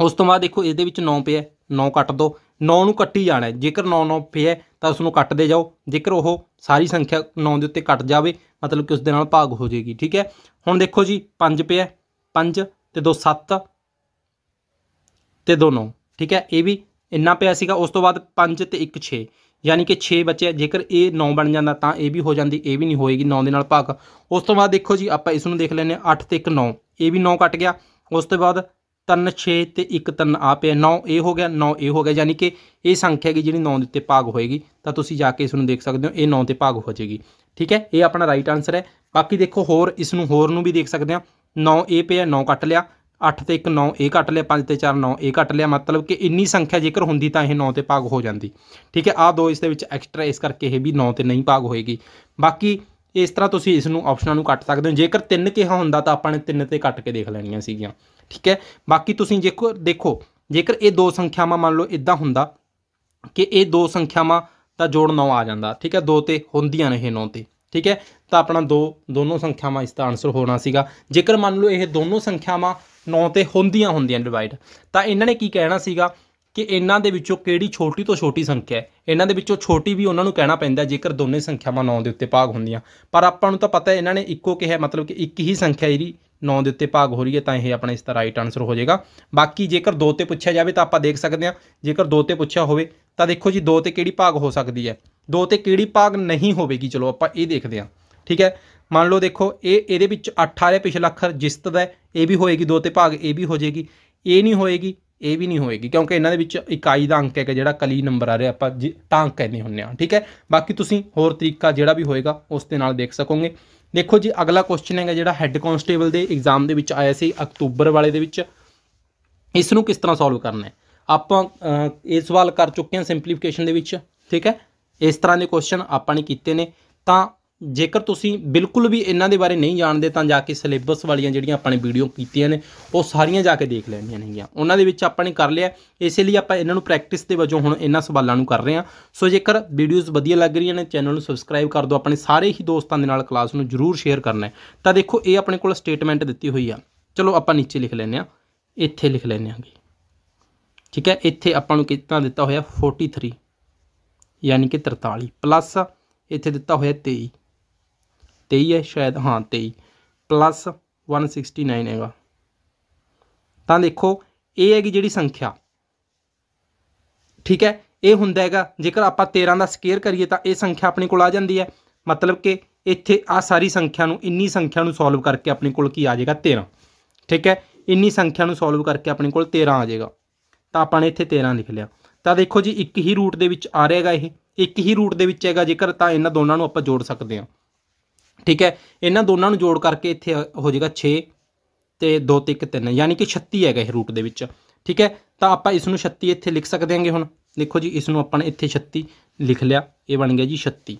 ਉਸ ਤੋਂ ਬਾਅਦ ਦੇਖੋ ਇਹਦੇ ਵਿੱਚ 9 ਪਿਆ 9 ਕੱਟ ਦਿਓ 9 ਨੂੰ ਕੱਟੀ ਜਾਣਾ ਜੇਕਰ 9 9 ਪਿਆ ਤਾਂ ਉਸ ਨੂੰ ਕੱਟਦੇ ਜਾਓ ਜੇਕਰ ਉਹ ਸਾਰੀ ਸੰਖਿਆ 9 ਦੇ ਉੱਤੇ ਕੱਟ ਜਾਵੇ ਮਤਲਬ ਕਿ ਉਸ ਦੇ ਨਾਲ ਭਾਗ ਹੋ ਜਾਏਗੀ ਠੀਕ ਹੈ ਹੁਣ ਦੇਖੋ ਜੀ 5 ਪਿਆ 5 ਤੇ 2 7 ਤੇ 2 9 ਠੀਕ ਹੈ ਇਹ ਵੀ ਇੰਨਾ ਪਿਆ ਸੀਗਾ ਉਸ ਤੋਂ ਬਾਅਦ 5 ਤੇ 1 6 ਯਾਨੀ ਕਿ 6 ਬਚੇ ਜੇਕਰ ਇਹ 9 ਬਣ ਜਾਂਦਾ ਤਾਂ ਇਹ ਵੀ ਹੋ ਜਾਂਦੀ ਇਹ ਵੀ ਨਹੀਂ ਹੋਏਗੀ 9 ਦੇ ਨਾਲ ਭਾਗ ਉਸ ਤੋਂ ਬਾਅਦ ਦੇਖੋ ਜੀ ਆਪਾਂ ਇਸ ਨੂੰ ਦੇਖ ਲੈਨੇ 8 ਤੇ 1 9 ਇਹ ਵੀ 9 ਕੱਟ ਗਿਆ ਉਸ ਤੋਂ ਬਾਅਦ 3 6 ਤੇ 1 3 ਆ ਪਿਆ 9 ਇਹ ਹੋ ਗਿਆ 9 ਇਹ ਹੋ ਗਿਆ ਯਾਨੀ ਕਿ ਇਹ ਸੰਖਿਆ ਹੈਗੀ ਜਿਹੜੀ 9 ਦੇ ਉੱਤੇ ਭਾਗ ਹੋਏਗੀ ਤਾਂ ਤੁਸੀਂ ਜਾ ਕੇ ਇਸ ਨੂੰ ਦੇਖ ਸਕਦੇ ਹੋ ਇਹ 9 ਤੇ ਭਾਗ ਹੋ ਜਾਏਗੀ ਠੀਕ ਹੈ ਇਹ ਆਪਣਾ ਰਾਈਟ ਆਨਸਰ ਹੈ ਬਾਕੀ ਦੇਖੋ ਹੋਰ ਇਸ ਨੂੰ ਹੋਰ ਨੂੰ ਵੀ ਦੇਖ ਸਕਦੇ ਹਾਂ 9 ਇਹ ਪਿਆ 9 ਕੱਟ ਲਿਆ 8 ਤੇ 1 9 ਇਹ ਕੱਟ ਲਿਆ 5 ਤੇ 4 9 ਇਹ ਕੱਟ ਲਿਆ ਮਤਲਬ ਕਿ ਇੰਨੀ ਸੰਖਿਆ ਜੇਕਰ ਹੁੰਦੀ ਤਾਂ ਇਹ 9 ਤੇ ਭਾਗ ਹੋ ਜਾਂਦੀ ਠੀਕ ਹੈ ਆਹ ਦੋ ਇਸ ਦੇ ਵਿੱਚ ਐਕਸਟਰਾ ਇਸ ਕਰਕੇ ਇਹ ਵੀ 9 ਤੇ ਨਹੀਂ ਭਾਗ ਹੋਏਗੀ ਬਾਕੀ ਇਸ ਤਰ੍ਹਾਂ ਤੁਸੀਂ ਇਸ ਨੂੰ ਆਪਸ਼ਨਾਂ ਨੂੰ ਕੱਟ ਸਕਦੇ ਹੋ ਜੇਕਰ 3 ਕਿਹਾ ਹੁੰਦਾ ਤਾਂ ਆਪਾਂ ਨੇ 3 ਤੇ ਕੱਟ ਕੇ ਦੇਖ ਲੈਣੀਆਂ ਸੀਗੀਆਂ ਠੀਕ ਹੈ ਬਾਕੀ ਤੁਸੀਂ ਦੇਖੋ ਦੇਖੋ ਜੇਕਰ ਇਹ ਦੋ ਸੰਖਿਆਵਾਂ ਮੰਨ ਲਓ ਇਦਾਂ ਹੁੰਦਾ ਕਿ ਇਹ ਦੋ ਸੰਖਿਆਵਾਂ ਦਾ ਜੋੜ 9 ਆ ਜਾਂਦਾ ਠੀਕ ਹੈ ਦੋ ਤੇ ਹੁੰਦੀਆਂ ਨੇ ਇਹ 9 ਤੇ ਠੀਕ ਹੈ ਤਾਂ ਆਪਣਾ ਦੋ ਦੋਨੋਂ ਸੰਖਿਆਵਾਂ ਇਸ ਦਾ ਆਨਸਰ ਹੋਣਾ ਸੀਗਾ ਜੇਕਰ ਮੰਨ ਲਓ ਇਹ ਦੋਨੋਂ ਸੰਖਿਆਵਾਂ 9 ਤੇ ਹੁੰਦੀਆਂ ਹੁੰਦੀਆਂ ਡਿਵਾਈਡ ਤਾਂ ਇਹਨਾਂ ਨੇ ਕੀ ਕਹਿਣਾ ਸੀਗਾ ਕਿ ਇਹਨਾਂ ਦੇ ਵਿੱਚੋਂ ਕਿਹੜੀ ਛੋਟੀ ਤੋਂ ਛੋਟੀ ਸੰਖਿਆ ਹੈ ਇਹਨਾਂ ਦੇ ਵਿੱਚੋਂ ਛੋਟੀ ਵੀ ਉਹਨਾਂ ਨੂੰ ਕਹਿਣਾ ਪੈਂਦਾ ਜੇਕਰ ਦੋਨੇ ਸੰਖਿਆਵਾਂ 9 ਦੇ ਉੱਤੇ ਭਾਗ ਹੁੰਦੀਆਂ ਪਰ ਆਪਾਂ ਨੂੰ ਤਾਂ ਪਤਾ ਹੈ ਇਹਨਾਂ ਨੇ ਇੱਕੋ ਕਿਹਾ ਮਤਲਬ ਕਿ ਇੱਕ ਹੀ ਸੰਖਿਆ ਜਿਹੜੀ 9 ਦੇ ਉੱਤੇ ਭਾਗ ਹੋ ਰਹੀ ਹੈ ਤਾਂ ਇਹ ਆਪਣਾ ਇਸ ਦਾ ਰਾਈਟ ਆਨਸਰ ਹੋ ਜਾਏਗਾ ਬਾਕੀ ਜੇਕਰ 2 ਤੇ ਪੁੱਛਿਆ ਜਾਵੇ ਤਾਂ ਆਪਾਂ ਦੇਖ ਸਕਦੇ ਹਾਂ ਜੇਕਰ 2 ਤੇ ਪੁੱਛਿਆ ਹੋਵੇ ਤਾਂ ਦੇਖੋ ਜੀ 2 ਤੇ ਕਿਹੜੀ ਭਾਗ ਹੋ ਸਕਦੀ ਹੈ 2 ਤੇ ਕਿਹੜੀ ਭਾਗ ਨਹੀਂ ਹੋਵੇਗੀ ਚਲੋ ਆਪਾਂ ਇਹ ਦੇਖਦੇ ਹਾਂ ਠੀਕ ਹੈ ਮੰਨ ਲਓ ਦੇਖੋ ਇਹ ਇਹਦੇ ਵਿੱਚ 8 ਆ ਪਿਛਲਾ ਅੱਖਰ ਜਿਸਤ ਦਾ ਇਹ ਵੀ ਹੋਏਗੀ 2 ਤੇ ਭਾਗ ਇਹ ਵੀ ਹੋ ਜਾਏਗੀ ਇਹ ਨਹੀਂ ਹੋਏਗੀ ਇਹ ਵੀ ਨਹੀਂ ਹੋਏਗੀ ਕਿਉਂਕਿ ਇਹਨਾਂ ਦੇ ਵਿੱਚ ਇਕਾਈ ਦਾ ਅੰਕ ਹੈ ਕਿ ਜਿਹੜਾ ਕਲੀ ਨੰਬਰ ਆ ਰਿਹਾ ਆਪਾਂ ਤਾਂ ਅੰਕ ਕਹਿੰਦੇ ਹੁੰਨੇ ਆ ਠੀਕ ਹੈ ਬਾਕੀ ਤੁਸੀਂ ਹੋਰ ਤਰੀਕਾ ਜਿਹੜਾ ਵੀ ਹੋਏਗਾ ਉਸ ਦੇ ਨਾਲ ਦੇਖ ਸਕੋਗੇ ਦੇਖੋ ਜੀ ਅਗਲਾ ਕੁਐਸਚਨ ਹੈਗਾ ਜਿਹੜਾ ਹੈੱਡ ਕਨਸਟੇਬਲ ਦੇ ਐਗਜ਼ਾਮ ਦੇ ਵਿੱਚ ਆਇਆ ਸੀ ਅਕਤੂਬਰ ਵਾਲੇ ਦੇ ਵਿੱਚ ਇਸ ਨੂੰ ਕਿਸ ਤਰ੍ਹਾਂ ਸੋਲਵ ਕਰਨਾ ਹੈ ਆਪਾਂ ਇਹ ਸਵਾਲ ਕਰ ਚੁੱਕੇ ਹਾਂ ਸਿੰਪਲੀਫਿਕੇਸ਼ਨ ਦੇ ਵਿੱਚ ਠੀਕ ਹੈ ਇਸ ਤਰ੍ਹਾਂ ਦੇ ਕੁਐਸਚਨ ਆਪਾਂ ਨੇ ਕੀਤੇ ਨੇ ਤਾਂ ਜੇਕਰ ਤੁਸੀਂ ਬਿਲਕੁਲ ਵੀ ਇਹਨਾਂ ਦੇ ਬਾਰੇ ਨਹੀਂ ਜਾਣਦੇ ਤਾਂ ਜਾ ਕੇ ਸਿਲੇਬਸ ਵਾਲੀਆਂ ਜਿਹੜੀਆਂ ਆਪਾਂ ਨੇ ਵੀਡੀਓ ਕੀਤੀਆਂ ਨੇ ਉਹ ਸਾਰੀਆਂ ਜਾ ਕੇ ਦੇਖ ਲੈਣੀਆਂ ਨੇਗੀਆਂ ਉਹਨਾਂ ਦੇ ਵਿੱਚ ਆਪਾਂ ਨੇ ਕਰ ਲਿਆ ਇਸੇ ਲਈ ਆਪਾਂ ਇਹਨਾਂ ਨੂੰ ਪ੍ਰੈਕਟਿਸ ਦੇ ਵਜੋਂ ਹੁਣ ਇਹਨਾਂ ਸਵਾਲਾਂ ਨੂੰ ਕਰ ਰਹੇ ਹਾਂ ਸੋ ਜੇਕਰ ਵੀਡੀਓਜ਼ ਵਧੀਆ ਲੱਗ ਰਹੀਆਂ ਨੇ ਚੈਨਲ ਨੂੰ ਸਬਸਕ੍ਰਾਈਬ ਕਰ ਦਿਓ ਆਪਣੇ ਸਾਰੇ ਹੀ ਦੋਸਤਾਂ ਦੇ ਨਾਲ ਕਲਾਸ ਨੂੰ ਜਰੂਰ ਸ਼ੇਅਰ ਕਰਨਾ ਹੈ ਤਾਂ ਦੇਖੋ ਇਹ ਆਪਣੇ ਕੋਲ ਸਟੇਟਮੈਂਟ ਦਿੱਤੀ ਹੋਈ ਆ ਚਲੋ ਆਪਾਂ ਨੀਚੇ ਲਿਖ ਲੈਂਦੇ ਆ ਇੱਥੇ ਲਿਖ ਲੈਂਦੇ ਆਂਗੇ ਠੀਕ ਹੈ ਇੱਥੇ ਆਪਾਂ ਨੂੰ ਕਿੰਨਾ ਦਿੱਤਾ ਹੋਇਆ 43 ਯਾਨੀ ਕਿ 43 ਪਲੱਸ ਇੱਥੇ ਦਿੱਤਾ ਹੋਇਆ 23 23 ਹੈ ਸ਼ਾਇਦ ਹਾਂ 23 ਪਲੱਸ 169 ਹੈਗਾ ਤਾਂ ਦੇਖੋ ਇਹ ਹੈਗੀ ਜਿਹੜੀ ਸੰਖਿਆ ਠੀਕ ਹੈ ਇਹ ਹੁੰਦਾ ਹੈਗਾ ਜੇਕਰ ਆਪਾਂ 13 ਦਾ ਸਕੇਅਰ ਕਰੀਏ ਤਾਂ ਇਹ ਸੰਖਿਆ ਆਪਣੇ ਕੋਲ ਆ ਜਾਂਦੀ ਹੈ ਮਤਲਬ ਕਿ ਇੱਥੇ ਆ ਸਾਰੀ ਸੰਖਿਆ ਨੂੰ ਇੰਨੀ ਸੰਖਿਆ ਨੂੰ ਸੋਲਵ ਕਰਕੇ ਆਪਣੇ ਕੋਲ ਕੀ ਆ ਜਾਏਗਾ 13 ਠੀਕ ਹੈ ਇੰਨੀ ਸੰਖਿਆ ਨੂੰ ਸੋਲਵ ਕਰਕੇ ਆਪਣੇ ਕੋਲ 13 ਆ ਜਾਏਗਾ ਤਾਂ ਆਪਾਂ ਨੇ ਇੱਥੇ 13 ਲਿਖ ਲਿਆ ਤਾਂ ਦੇਖੋ ਜੀ ਇੱਕ ਹੀ ਰੂਟ ਦੇ ਵਿੱਚ ਆ ਰਿਹਾਗਾ ਇਹ ਇੱਕ ਹੀ ਰੂਟ ਦੇ ਵਿੱਚ ਹੈਗਾ ਜੇਕਰ ਤਾਂ ਇਹਨਾਂ ਦੋਨਾਂ ਨੂੰ ਆਪਾਂ ਜੋੜ ਸਕਦੇ ਹਾਂ ਠੀਕ ਹੈ ਇਹਨਾਂ ਦੋਨਾਂ ਨੂੰ ਜੋੜ ਕਰਕੇ ਇੱਥੇ ਹੋ ਜਾਏਗਾ 6 ਤੇ 2 3 3 ਯਾਨੀ ਕਿ 36 ਹੈਗਾ ਇਹ ਰੂਟ ਦੇ ਵਿੱਚ ਠੀਕ ਹੈ ਤਾਂ ਆਪਾਂ ਇਸ ਨੂੰ 36 ਇੱਥੇ ਲਿਖ ਸਕਦੇ ਹਾਂਗੇ ਹੁਣ ਦੇਖੋ ਜੀ ਇਸ ਨੂੰ ਆਪਾਂ ਨੇ ਇੱਥੇ 36 ਲਿਖ ਲਿਆ ਇਹ ਬਣ ਗਿਆ ਜੀ 36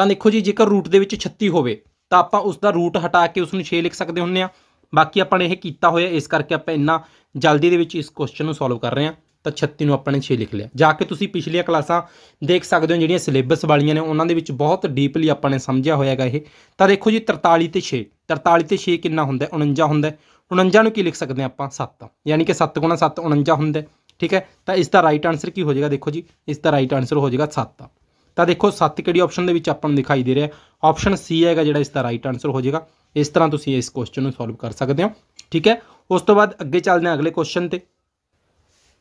ਤਾਂ ਦੇਖੋ ਜੀ ਜੇਕਰ ਰੂਟ ਦੇ ਵਿੱਚ 36 ਹੋਵੇ ਤਾਂ ਆਪਾਂ ਉਸ ਦਾ ਰੂਟ ਹਟਾ ਕੇ ਉਸ ਨੂੰ 6 ਲਿਖ ਸਕਦੇ ਹੁੰਨੇ ਆ ਬਾਕੀ ਆਪਾਂ ਨੇ ਇਹ ਕੀਤਾ ਹੋਇਆ ਇਸ ਕਰਕੇ ਆਪਾਂ ਇੰਨਾ ਜਲਦੀ ਦੇ ਵਿੱਚ ਇਸ ਕੁਐਸਚਨ ਨੂੰ ਸੋਲਵ ਕਰ ਰਹੇ ਹਾਂ ਤਾਂ 36 ਨੂੰ ਆਪਾਂ ਨੇ 6 ਲਿਖ ਲਿਆ ਜਾ ਕੇ ਤੁਸੀਂ ਪਿਛਲੀਆਂ ਕਲਾਸਾਂ ਦੇਖ ਸਕਦੇ ਹੋ ਜਿਹੜੀਆਂ ਸਿਲੇਬਸ ਵਾਲੀਆਂ ਨੇ ਉਹਨਾਂ ਦੇ ਵਿੱਚ ਬਹੁਤ ਡੀਪਲੀ ਆਪਾਂ ਨੇ ਸਮਝਿਆ ਹੋਇਆਗਾ ਇਹ ਤਾਂ ਦੇਖੋ ਜੀ 43 ਤੇ 6 43 ਤੇ 6 ਕਿੰਨਾ ਹੁੰਦਾ 49 ਹੁੰਦਾ 49 ਨੂੰ ਕੀ ਲਿਖ ਸਕਦੇ ਆਪਾਂ 7 ਯਾਨੀ ਕਿ 7 ਗੁਣਾ 7 49 ਹੁੰਦਾ ਠੀਕ ਹੈ ਤਾਂ ਇਸ ਦਾ ਰਾਈਟ ਆਨਸਰ ਕੀ ਹੋ ਜਾਏਗਾ ਦੇਖੋ ਜੀ ਇਸ ਦਾ ਰਾਈਟ ਆਨਸਰ ਹੋ ਜਾਏਗਾ 7 ਤਾਂ ਦੇਖੋ 7 ਕਿਹੜੀ ਆਪਸ਼ਨ ਦੇ ਵਿੱਚ ਆਪਾਂ ਨੂੰ ਦਿਖਾਈ ਦੇ ਰਿਹਾ ਆਪਸ਼ਨ ਸੀ ਹੈਗਾ ਜਿਹੜਾ ਇਸ ਦਾ ਰਾਈਟ ਆਨਸਰ ਹੋ ਜਾਏਗਾ ਇਸ ਤਰ੍ਹਾਂ ਤੁਸੀਂ ਇਸ ਕੁਐਸਚਨ ਨੂੰ ਸੋਲਵ ਕਰ ਸਕਦੇ ਹੋ ਠੀਕ ਹੈ ਉਸ ਤੋਂ ਬਾਅਦ ਅੱਗੇ ਚੱਲਦੇ ਹਾਂ ਅਗਲੇ ਕੁਐਸਚਨ ਤੇ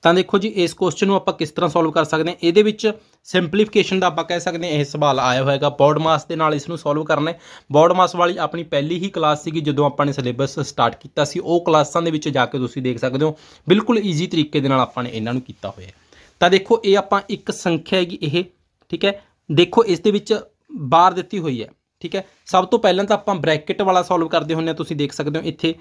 ਤਾਂ ਦੇਖੋ ਜੀ ਇਸ ਕੁਐਸਚਨ ਨੂੰ ਆਪਾਂ ਕਿਸ ਤਰ੍ਹਾਂ ਸੋਲਵ ਕਰ ਸਕਦੇ ਹਾਂ ਇਹਦੇ ਵਿੱਚ ਸਿੰਪਲੀਫਿਕੇਸ਼ਨ ਦਾ ਆਪਾਂ ਕਹਿ ਸਕਦੇ ਹਾਂ ਇਹ ਸਵਾਲ ਆਇਆ ਹੋਏਗਾ ਬੋਰਡ ਮਾਸ ਦੇ ਨਾਲ ਇਸ ਨੂੰ ਸੋਲਵ ਕਰਨਾ ਹੈ ਬੋਰਡ ਮਾਸ ਵਾਲੀ ਆਪਣੀ ਪਹਿਲੀ ਹੀ ਕਲਾਸ ਸੀਗੀ ਜਦੋਂ ਆਪਾਂ ਨੇ ਸਿਲੇਬਸ ਸਟਾਰਟ ਕੀਤਾ ਸੀ ਉਹ ਕਲਾਸਾਂ ਦੇ ਵਿੱਚ ਜਾ ਕੇ ਤੁਸੀਂ ਦੇਖ ਸਕਦੇ ਹੋ ਬਿਲਕੁਲ ਈਜ਼ੀ ਤਰੀਕੇ ਦੇ ਨਾਲ ਆਪਾਂ ਨੇ ਇਹਨਾਂ ਨੂੰ ਕੀਤਾ ਹੋਇਆ ਤਾਂ ਦੇਖੋ ਇਹ ਆਪਾਂ ਇੱਕ ਸੰਖਿਆ ਹੈਗੀ ਇਹ ਠੀਕ ਹੈ ਦੇਖੋ ਇਸ ਦੇ ਵਿੱਚ ਬਾਰ ਦਿੱਤੀ ਹੋਈ ਹੈ ਠੀਕ ਹੈ ਸਭ ਤੋਂ ਪਹਿਲਾਂ ਤਾਂ ਆਪਾਂ ਬ੍ਰੈਕਟ ਵਾਲਾ ਸੋਲਵ ਕਰਦੇ ਹੁੰਨੇ ਆ ਤੁਸੀਂ ਦੇਖ ਸਕਦੇ ਹੋ ਇੱਥੇ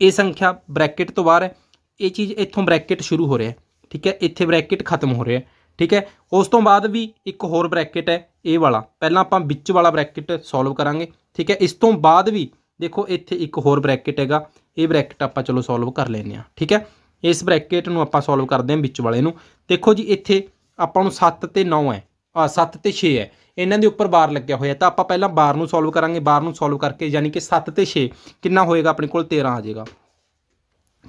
ਇਹ ਸੰਖਿਆ ਬ੍ਰੈਕਟ ਤੋਂ ਬਾਹਰ ਹੈ ਇਹ ਚੀਜ਼ ਇੱਥੋਂ ਬ੍ਰੈਕਟ ਸ਼ੁਰੂ ਹੋ ਰਿਹਾ ਠੀਕ ਹੈ ਇੱਥੇ ਬ੍ਰੈਕਟ ਖਤਮ ਹੋ ਰਿਹਾ ਠੀਕ ਹੈ ਉਸ ਤੋਂ ਬਾਅਦ ਵੀ ਇੱਕ ਹੋਰ ਬ੍ਰੈਕਟ ਹੈ ਇਹ ਵਾਲਾ ਪਹਿਲਾਂ ਆਪਾਂ ਵਿੱਚ ਵਾਲਾ ਬ੍ਰੈਕਟ ਸੋਲਵ ਕਰਾਂਗੇ ਠੀਕ ਹੈ ਇਸ ਤੋਂ ਬਾਅਦ ਵੀ ਦੇਖੋ ਇੱਥੇ ਇੱਕ ਹੋਰ ਬ੍ਰੈਕਟ ਹੈਗਾ ਇਹ ਬ੍ਰੈਕਟ ਆਪਾਂ ਚਲੋ ਸੋਲਵ ਕਰ ਲੈਨੇ ਆ ਠੀਕ ਹੈ ਇਸ ਬ੍ਰੈਕਟ ਨੂੰ ਆਪਾਂ ਸੋਲਵ ਕਰਦੇ ਹਾਂ ਵਿੱਚ ਵਾਲੇ ਨੂੰ ਦੇਖੋ ਜੀ ਇੱਥੇ ਆਪਾਂ ਨੂੰ 7 ਤੇ 9 ਹੈ ਆ 7 ਤੇ 6 ਹੈ ਇਹਨਾਂ ਦੇ ਉੱਪਰ ਬਾਰ ਲੱਗਿਆ ਹੋਇਆ ਤਾਂ ਆਪਾਂ ਪਹਿਲਾਂ ਬਾਰ ਨੂੰ ਸੋਲਵ ਕਰਾਂਗੇ ਬਾਰ ਨੂੰ ਸੋਲਵ ਕਰਕੇ ਯਾਨੀ ਕਿ 7 ਤੇ 6 ਕਿੰਨਾ ਹੋਏਗਾ ਆਪਣੇ ਕੋਲ 13 ਆ ਜਾਏਗਾ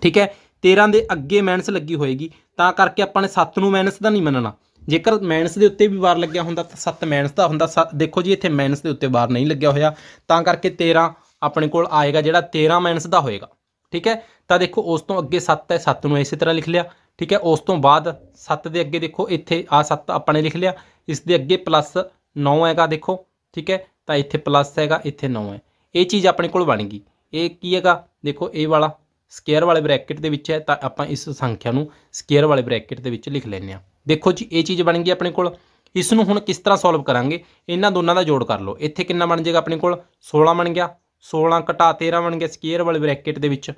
ਠੀਕ ਹੈ 13 ਦੇ ਅੱਗੇ ਮਾਈਨਸ ਲੱਗੀ ਹੋਏਗੀ ਤਾਂ ਕਰਕੇ ਆਪਾਂ ਨੇ 7 ਨੂੰ ਮਾਈਨਸ ਦਾ ਨਹੀਂ ਮੰਨਣਾ ਜੇਕਰ ਮਾਈਨਸ ਦੇ ਉੱਤੇ ਵੀ ਬਾਰ ਲੱਗਿਆ ਹੁੰਦਾ ਤਾਂ 7 ਮਾਈਨਸ ਦਾ ਹੁੰਦਾ ਦੇਖੋ ਜੀ ਇੱਥੇ ਮਾਈਨਸ ਦੇ ਉੱਤੇ ਬਾਰ ਨਹੀਂ ਲੱਗਿਆ ਹੋਇਆ ਤਾਂ ਕਰਕੇ 13 ਆਪਣੇ ਕੋਲ ਆਏਗਾ ਜਿਹੜਾ 13 ਮਾਈਨਸ ਦਾ ਹੋਏਗਾ ਠੀਕ ਹੈ ਤਾਂ ਦੇਖੋ ਉਸ ਤੋਂ ਅੱਗੇ 7 ਹੈ 7 ਨੂੰ ਇਸੇ ਤਰ੍ਹਾਂ ਲਿਖ ਲਿਆ ਠੀਕ ਹੈ ਉਸ ਤੋਂ ਬਾਅਦ 7 ਦੇ ਅੱਗੇ ਦੇਖੋ ਇੱਥੇ ਆ 7 ਆਪਾਂ ਨੇ ਲਿਖ ਲਿਆ ਇਸ ਦੇ ਅੱਗੇ ਪਲੱਸ 9 ਹੈਗਾ ਦੇਖੋ ਠੀਕ ਹੈ ਤਾਂ ਇੱਥੇ ਪਲੱਸ ਹੈਗਾ ਇੱਥੇ 9 ਹੈ ਇਹ ਚੀਜ਼ ਆਪਣੇ ਕੋਲ ਬਣ ਗਈ ਇਹ ਕੀ ਹੈਗਾ ਦੇਖੋ ਇਹ ਵਾਲਾ ਸਕੁਅਰ ਵਾਲੇ ਬ੍ਰੈਕਟ ਦੇ ਵਿੱਚ ਹੈ ਤਾਂ ਆਪਾਂ ਇਸ ਸੰਖਿਆ ਨੂੰ ਸਕੁਅਰ ਵਾਲੇ ਬ੍ਰੈਕਟ ਦੇ ਵਿੱਚ ਲਿਖ ਲੈਂਦੇ ਆ ਦੇਖੋ ਜੀ ਇਹ ਚੀਜ਼ ਬਣ ਗਈ ਆਪਣੇ ਕੋਲ ਇਸ ਨੂੰ ਹੁਣ ਕਿਸ ਤਰ੍ਹਾਂ ਸੋਲਵ ਕਰਾਂਗੇ ਇਹਨਾਂ ਦੋਨਾਂ ਦਾ ਜੋੜ ਕਰ ਲਓ ਇੱਥੇ ਕਿੰਨਾ ਬਣ ਜਾਏਗਾ ਆਪਣੇ ਕੋਲ 16 ਬਣ ਗਿਆ 16 ਘਟਾ 13 ਬਣ ਗਿਆ ਸਕੁਅਰ ਵਾਲੇ ਬ੍ਰੈਕਟ ਦੇ ਵਿੱਚ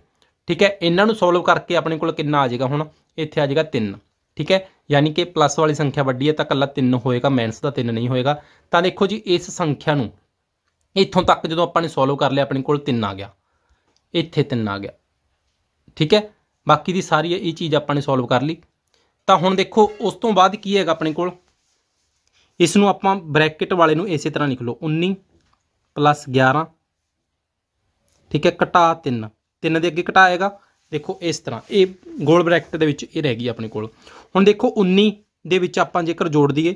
ਠੀਕ ਹੈ ਇਹਨਾਂ ਨੂੰ ਸੋਲਵ ਕਰਕੇ ਆਪਣੇ ਕੋਲ ਕਿੰਨਾ ਆ ਜਾਏਗਾ ਹੁਣ ਇੱਥੇ ਆ ਜਾਏਗਾ 3 ਠੀਕ ਹੈ ਯਾਨੀ ਕਿ ਪਲੱਸ ਵਾਲੀ ਸੰਖਿਆ ਵੱਡੀ ਹੈ ਤਾਂ ਕੱਲਾ 3 ਹੋਏਗਾ ਮਾਈਨਸ ਦਾ 3 ਨਹੀਂ ਹੋਏਗਾ ਤਾਂ ਦੇਖੋ ਜੀ ਇਸ ਸੰਖਿਆ ਨੂੰ ਇੱਥੋਂ ਤੱਕ ਜਦੋਂ ਆਪਾਂ ਨੇ ਸੋਲਵ ਕਰ ਲਿਆ ਆਪਣੇ ਕੋਲ 3 ਆ ਗਿਆ ਇੱਥੇ 3 ਆ ਗਿਆ ਠੀਕ ਹੈ ਬਾਕੀ ਦੀ ਸਾਰੀ ਇਹ ਚੀਜ਼ ਆਪਾਂ ਨੇ ਸੋਲਵ ਕਰ ਲਈ ਤਾਂ ਹੁਣ ਦੇਖੋ ਉਸ ਤੋਂ ਬਾਅਦ ਕੀ ਹੈਗਾ ਆਪਣੇ ਕੋਲ ਇਸ ਨੂੰ ਆਪਾਂ ਬ੍ਰੈਕਟ ਵਾਲੇ ਨੂੰ ਇਸੇ ਤਰ੍ਹਾਂ ਲਿਖ ਲਓ 19 11 ਠੀਕ ਹੈ ਘਟਾ 3 3 ਦੇ ਅੱਗੇ ਘਟਾਏਗਾ ਦੇਖੋ ਇਸ ਤਰ੍ਹਾਂ ਇਹ ਗੋਲ ਬ੍ਰੈਕਟ ਦੇ ਵਿੱਚ ਇਹ ਰਹਿ ਗਈ ਆਪਣੇ ਕੋਲ ਹੁਣ ਦੇਖੋ 19 ਦੇ ਵਿੱਚ ਆਪਾਂ ਜੇਕਰ ਜੋੜ ਦਈਏ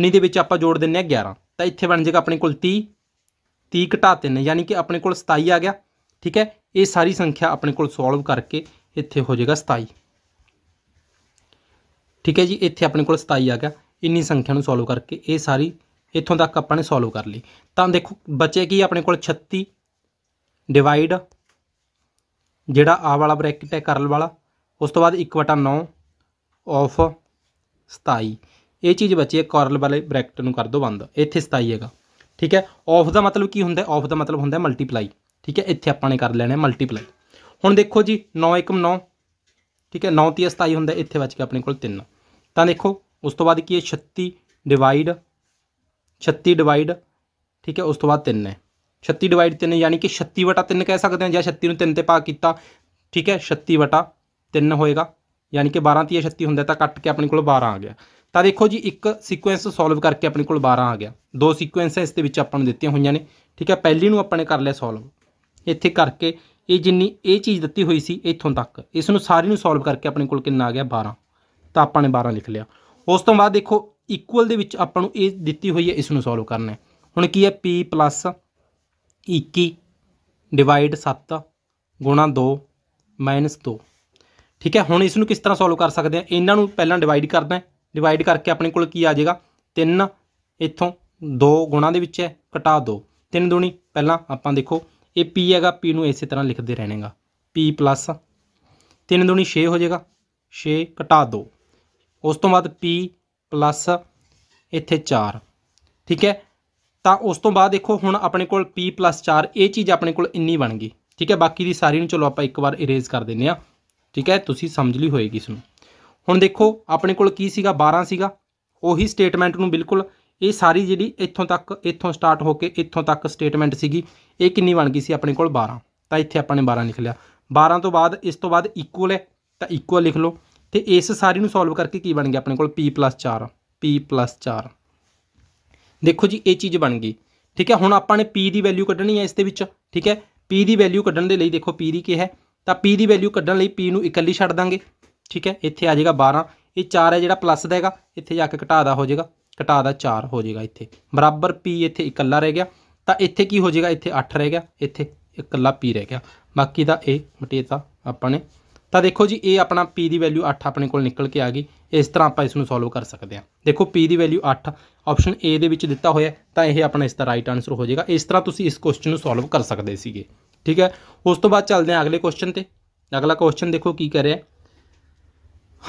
19 ਦੇ ਵਿੱਚ ਆਪਾਂ ਜੋੜ ਦਿੰਨੇ ਆ 11 ਤਾਂ ਇੱਥੇ ਬਣ ਜਾਏਗਾ ਆਪਣੇ ਕੋਲ 30 30 ਘਟਾ 3 ਯਾਨੀ ਕਿ ਆਪਣੇ ਕੋਲ 27 ਆ ਗਿਆ ਠੀਕ ਹੈ ਇਹ ਸਾਰੀ ਸੰਖਿਆ ਆਪਣੇ ਕੋਲ ਸੋਲਵ ਕਰਕੇ ਇੱਥੇ ਹੋ ਜਾਏਗਾ 27 ਠੀਕ ਹੈ ਜੀ ਇੱਥੇ ਆਪਣੇ ਕੋਲ 27 ਆ ਗਿਆ ਇੰਨੀ ਸੰਖਿਆ ਨੂੰ ਸੋਲਵ ਕਰਕੇ ਇਹ ਸਾਰੀ ਇੱਥੋਂ ਤੱਕ ਆਪਾਂ ਨੇ ਸੋਲਵ ਕਰ ਲਈ ਤਾਂ ਦੇਖੋ ਬਚੇ ਕੀ ਆਪਣੇ ਕੋਲ 36 ਡਿਵਾਈਡ ਜਿਹੜਾ ਆ ਵਾਲਾ ਬ੍ਰੈਕਟ ਹੈ ਕਰਲ ਵਾਲਾ ਉਸ ਤੋਂ ਬਾਅਦ 1/9 ਆਫ 27 ਇਹ ਚੀਜ਼ ਬਚੀ ਹੈ ਕਰਲ ਵਾਲੇ ਬ੍ਰੈਕਟ ਨੂੰ ਕਰ ਦਿਓ ਬੰਦ ਇੱਥੇ 27 ਹੈਗਾ ਠੀਕ ਹੈ ਆਫ ਦਾ ਮਤਲਬ ਕੀ ਹੁੰਦਾ ਆਫ ਦਾ ਮਤਲਬ ਹੁੰਦਾ ਮਲਟੀਪਲਾਈ ਠੀਕ ਹੈ ਇੱਥੇ ਆਪਾਂ ਨੇ ਕਰ ਲੈਣਾ ਹੈ ਮਲਟੀਪਲਾਈ ਹੁਣ ਦੇਖੋ ਜੀ 9 1 9 ਠੀਕ ਹੈ 9 3 27 ਹੁੰਦਾ ਇੱਥੇ ਬਚ ਕੇ ਆਪਣੇ ਕੋਲ 3 ਤਾਂ ਦੇਖੋ ਉਸ ਤੋਂ ਬਾਅਦ ਕੀ ਹੈ 36 ਡਿਵਾਈਡ 36 ਡਿਵਾਈਡ ਠੀਕ ਹੈ ਉਸ ਤੋਂ ਬਾਅਦ 3 ਹੈ 36 ਡਿਵਾਈਡ 3 ਯਾਨੀ ਕਿ 36 ਵਟਾ 3 ਕਹਿ ਸਕਦੇ ਹਾਂ ਜਾਂ 36 ਨੂੰ 3 ਤੇ ਭਾਗ ਕੀਤਾ ਠੀਕ ਹੈ 36 ਵਟਾ 3 ਹੋਏਗਾ ਯਾਨੀ ਕਿ 12 3 36 ਹੁੰਦਾ ਤਾਂ ਕੱਟ ਕੇ ਆਪਣੇ ਕੋਲ 12 ਆ ਗਿਆ ਤਾਂ ਦੇਖੋ ਜੀ ਇੱਕ ਸੀਕੁਐਂਸ ਸੋਲਵ ਕਰਕੇ ਆਪਣੇ ਕੋਲ 12 ਆ ਗਿਆ ਦੋ ਸੀਕੁਐਂਸ ਇਸ ਦੇ ਵਿੱਚ ਆਪਾਂ ਨੂੰ ਦਿੱਤੀਆਂ ਹੋਈਆਂ ਨੇ ਠੀਕ ਹੈ ਪਹਿਲੀ ਨੂੰ ਆਪਾਂ ਨੇ ਕਰ ਲਿਆ ਸੋਲਵ ਇੱਥੇ ਕਰਕੇ ਇਹ ਜਿੰਨੀ ਇਹ ਚੀਜ਼ ਦਿੱਤੀ ਹੋਈ ਸੀ ਇੱਥੋਂ ਤੱਕ ਇਸ ਨੂੰ ਸਾਰੀ ਨੂੰ ਸੋਲਵ ਕਰਕੇ ਆਪਣੇ ਕੋਲ ਕਿੰਨਾ ਆ ਗਿਆ 12 ਤਾਂ ਆਪਾਂ ਨੇ 12 ਲਿਖ ਲਿਆ ਉਸ ਤੋਂ ਬਾਅਦ ਦੇਖੋ ਇਕੁਅਲ ਦੇ ਵਿੱਚ ਆਪਾਂ ਨੂੰ ਇਹ ਦਿੱਤੀ ਹੋਈ ਹੈ ਇਸ ਨੂੰ ਸੋਲਵ ਕਰਨਾ ਹੈ ਹੁਣ ਕੀ ਹੈ p 21 ਡਿਵਾਈਡ 7 ਗੁਣਾ 2 ਮਾਈਨਸ 2 ਠੀਕ ਹੈ ਹੁਣ ਇਸ ਨੂੰ ਕਿਸ ਤਰ੍ਹਾਂ ਸੋਲਵ ਕਰ ਸਕਦੇ ਆ ਇਹਨਾਂ ਨੂੰ ਪਹਿਲਾਂ ਡਿਵਾਈਡ ਕਰਨਾ ਹੈ ਡਿਵਾਈਡ ਕਰਕੇ ਆਪਣੇ ਕੋਲ ਕੀ ਆ ਜਾਏਗਾ 3 ਇੱਥੋਂ 2 ਗੁਣਾ ਦੇ ਵਿੱਚ ਹੈ ਘਟਾ 2 3 ਦੂਣੀ ਪਹਿਲਾਂ ਆਪਾਂ ਦੇਖੋ ਇਹ p ਹੈਗਾ p ਨੂੰ ਇਸੇ ਤਰ੍ਹਾਂ ਲਿਖਦੇ ਰਹਿਣੇਗਾ p 3 2 6 ਹੋ ਜਾਏਗਾ 6 ਘਟਾ 2 ਉਸ ਤੋਂ ਬਾਅਦ p ਇੱਥੇ 4 ਠੀਕ ਹੈ ਤਾਂ ਉਸ ਤੋਂ ਬਾਅਦ ਦੇਖੋ ਹੁਣ ਆਪਣੇ ਕੋਲ p 4 ਇਹ ਚੀਜ਼ ਆਪਣੇ ਕੋਲ ਇੰਨੀ ਬਣ ਗਈ ਠੀਕ ਹੈ ਬਾਕੀ ਦੀ ਸਾਰੀ ਨੂੰ ਚਲੋ ਆਪਾਂ ਇੱਕ ਵਾਰ ਇਰੇਜ਼ ਕਰ ਦਿੰਨੇ ਆ ਠੀਕ ਹੈ ਤੁਸੀਂ ਸਮਝ ਲਈ ਹੋਏਗੀ ਇਸ ਨੂੰ ਹੁਣ ਦੇਖੋ ਆਪਣੇ ਕੋਲ ਕੀ ਸੀਗਾ 12 ਸੀਗਾ ਉਹੀ ਸਟੇਟਮੈਂਟ ਨੂੰ ਬਿਲਕੁਲ ਇਹ ਸਾਰੀ ਜਿਹੜੀ ਇੱਥੋਂ ਤੱਕ ਇੱਥੋਂ ਸਟਾਰਟ ਹੋ ਕੇ ਇੱਥੋਂ ਤੱਕ ਸਟੇਟਮੈਂਟ ਸੀਗੀ ਇਹ ਕਿੰਨੀ ਬਣ ਗਈ ਸੀ ਆਪਣੇ ਕੋਲ 12 ਤਾਂ ਇੱਥੇ ਆਪਾਂ ਨੇ 12 ਲਿਖ ਲਿਆ 12 ਤੋਂ ਬਾਅਦ ਇਸ ਤੋਂ ਬਾਅਦ ਇਕੁਅਲ ਹੈ ਤਾਂ ਇਕੁਅਲ ਲਿਖ ਲਓ ਤੇ ਇਸ ਸਾਰੀ ਨੂੰ ਸੋਲਵ ਕਰਕੇ ਕੀ ਬਣ ਗਿਆ ਆਪਣੇ ਕੋਲ p 4 p 4 ਦੇਖੋ ਜੀ ਇਹ ਚੀਜ਼ ਬਣ ਗਈ ਠੀਕ ਹੈ ਹੁਣ ਆਪਾਂ ਨੇ p ਦੀ ਵੈਲਿਊ ਕੱਢਣੀ ਹੈ ਇਸ ਦੇ ਵਿੱਚ ਠੀਕ ਹੈ p ਦੀ ਵੈਲਿਊ ਕੱਢਣ ਦੇ ਲਈ ਦੇਖੋ p ਦੀ ਕੀ ਹੈ ਤਾਂ p ਦੀ ਵੈਲਿਊ ਕੱਢਣ ਲਈ p ਨੂੰ ਇਕੱਲੀ ਛੱਡ ਦਾਂਗੇ ਠੀਕ ਹੈ ਇੱਥੇ ਆ ਜਾਏਗਾ 12 ਇਹ 4 ਹੈ ਜਿਹੜਾ ਪਲੱਸ ਦਾ ਹੈਗਾ ਇੱਥੇ ਜਾ ਕੇ ਘਟਾ ਦਾ ਹੋ ਜਾਏਗਾ ਘਟਾ ਦਾ 4 ਹੋ ਜਾਏਗਾ ਇੱਥੇ ਬਰਾਬਰ p ਇੱਥੇ ਇਕੱਲਾ ਰਹਿ ਗਿਆ ਤਾਂ ਇੱਥੇ ਕੀ ਹੋ ਜਾਏਗਾ ਇੱਥੇ 8 ਰਹਿ ਗਿਆ ਇੱਥੇ ਇਕੱਲਾ p ਰਹਿ ਗਿਆ ਬਾਕੀ ਦਾ a ਮਟੇਤਾ ਆਪਾਂ ਨੇ ਤਾਂ ਦੇਖੋ ਜੀ ਇਹ ਆਪਣਾ p ਦੀ ਵੈਲਿਊ 8 ਆਪਣੇ ਕੋਲ ਨਿਕਲ ਕੇ ਆ ਗਈ ਇਸ ਤਰ੍ਹਾਂ ਆਪਾਂ ਇਸ ਨੂੰ ਸੋਲਵ ਕਰ ਸਕਦੇ ਹਾਂ ਦੇਖੋ p ਦੀ ਵੈਲਿਊ 8 ਆਪਸ਼ਨ A ਦੇ ਵਿੱਚ ਦਿੱਤਾ ਹੋਇਆ ਤਾਂ ਇਹ ਆਪਣਾ ਇਸ ਦਾ ਰਾਈਟ ਆਨਸਰ ਹੋ ਜਾਏਗਾ ਇਸ ਤਰ੍ਹਾਂ ਤੁਸੀਂ ਇਸ ਕੁਐਸਚਨ ਨੂੰ ਸੋਲਵ ਕਰ ਸਕਦੇ ਸੀਗੇ ਠੀਕ ਹੈ ਉਸ ਤੋਂ ਬਾਅਦ ਚੱਲਦੇ ਹਾਂ ਅਗਲੇ ਕੁਐਸਚਨ ਤੇ ਅਗਲਾ ਕੁਐਸਚਨ ਦੇਖੋ ਕੀ ਕਰਿਆ ਰਿਹਾ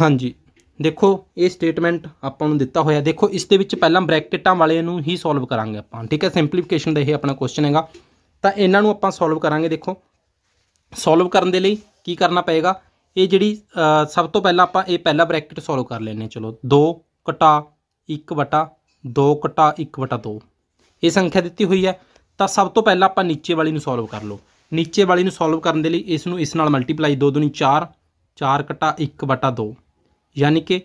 ਹਾਂਜੀ ਦੇਖੋ ਇਹ ਸਟੇਟਮੈਂਟ ਆਪਾਂ ਨੂੰ ਦਿੱਤਾ ਹੋਇਆ ਦੇਖੋ ਇਸ ਦੇ ਵਿੱਚ ਪਹਿਲਾਂ ਬ੍ਰੈਕਟਾਂ ਵਾਲੇ ਨੂੰ ਹੀ ਸੋਲਵ ਕਰਾਂਗੇ ਆਪਾਂ ਠੀਕ ਹੈ ਸਿੰਪਲੀਫਿਕੇਸ਼ਨ ਦਾ ਇਹ ਆਪਣਾ ਕੁਐਸਚਨ ਹੈਗਾ ਤਾਂ ਇਹਨਾਂ ਨੂੰ ਆਪਾਂ ਸੋਲਵ ਕਰਾਂਗੇ ਦੇਖੋ ਸੋਲਵ ਕਰਨ ਦੇ ਲਈ ਕੀ ਕਰਨਾ ਪਏਗਾ ਇਹ ਜਿਹੜੀ ਸਭ ਤੋਂ ਪਹਿਲਾਂ ਆਪਾਂ ਇਹ ਪਹਿਲਾ ਬ੍ਰੈਕਟ ਸੋਲਵ ਕਰ ਲੈਨੇ ਚਲੋ 2 ਕਟਾ 1 ਵਟਾ 2 ਕਟਾ 1 ਵਟਾ 2 ਇਹ ਸੰਖਿਆ ਦਿੱਤੀ ਹੋਈ ਹੈ ਤਾਂ ਸਭ ਤੋਂ ਪਹਿਲਾਂ ਆਪਾਂ ਨੀਚੇ ਵਾਲੀ ਨੂੰ ਸੋਲਵ ਕਰ ਲਓ ਨੀਚੇ ਵਾਲੀ ਨੂੰ ਸੋਲਵ ਕਰਨ ਦੇ ਲਈ ਇਸ ਨੂੰ ਇਸ ਨਾਲ ਮਲਟੀਪਲਾਈ 2 2 4 4 ਕਟਾ 1 ਵਟਾ 2 ਯਾਨੀ ਕਿ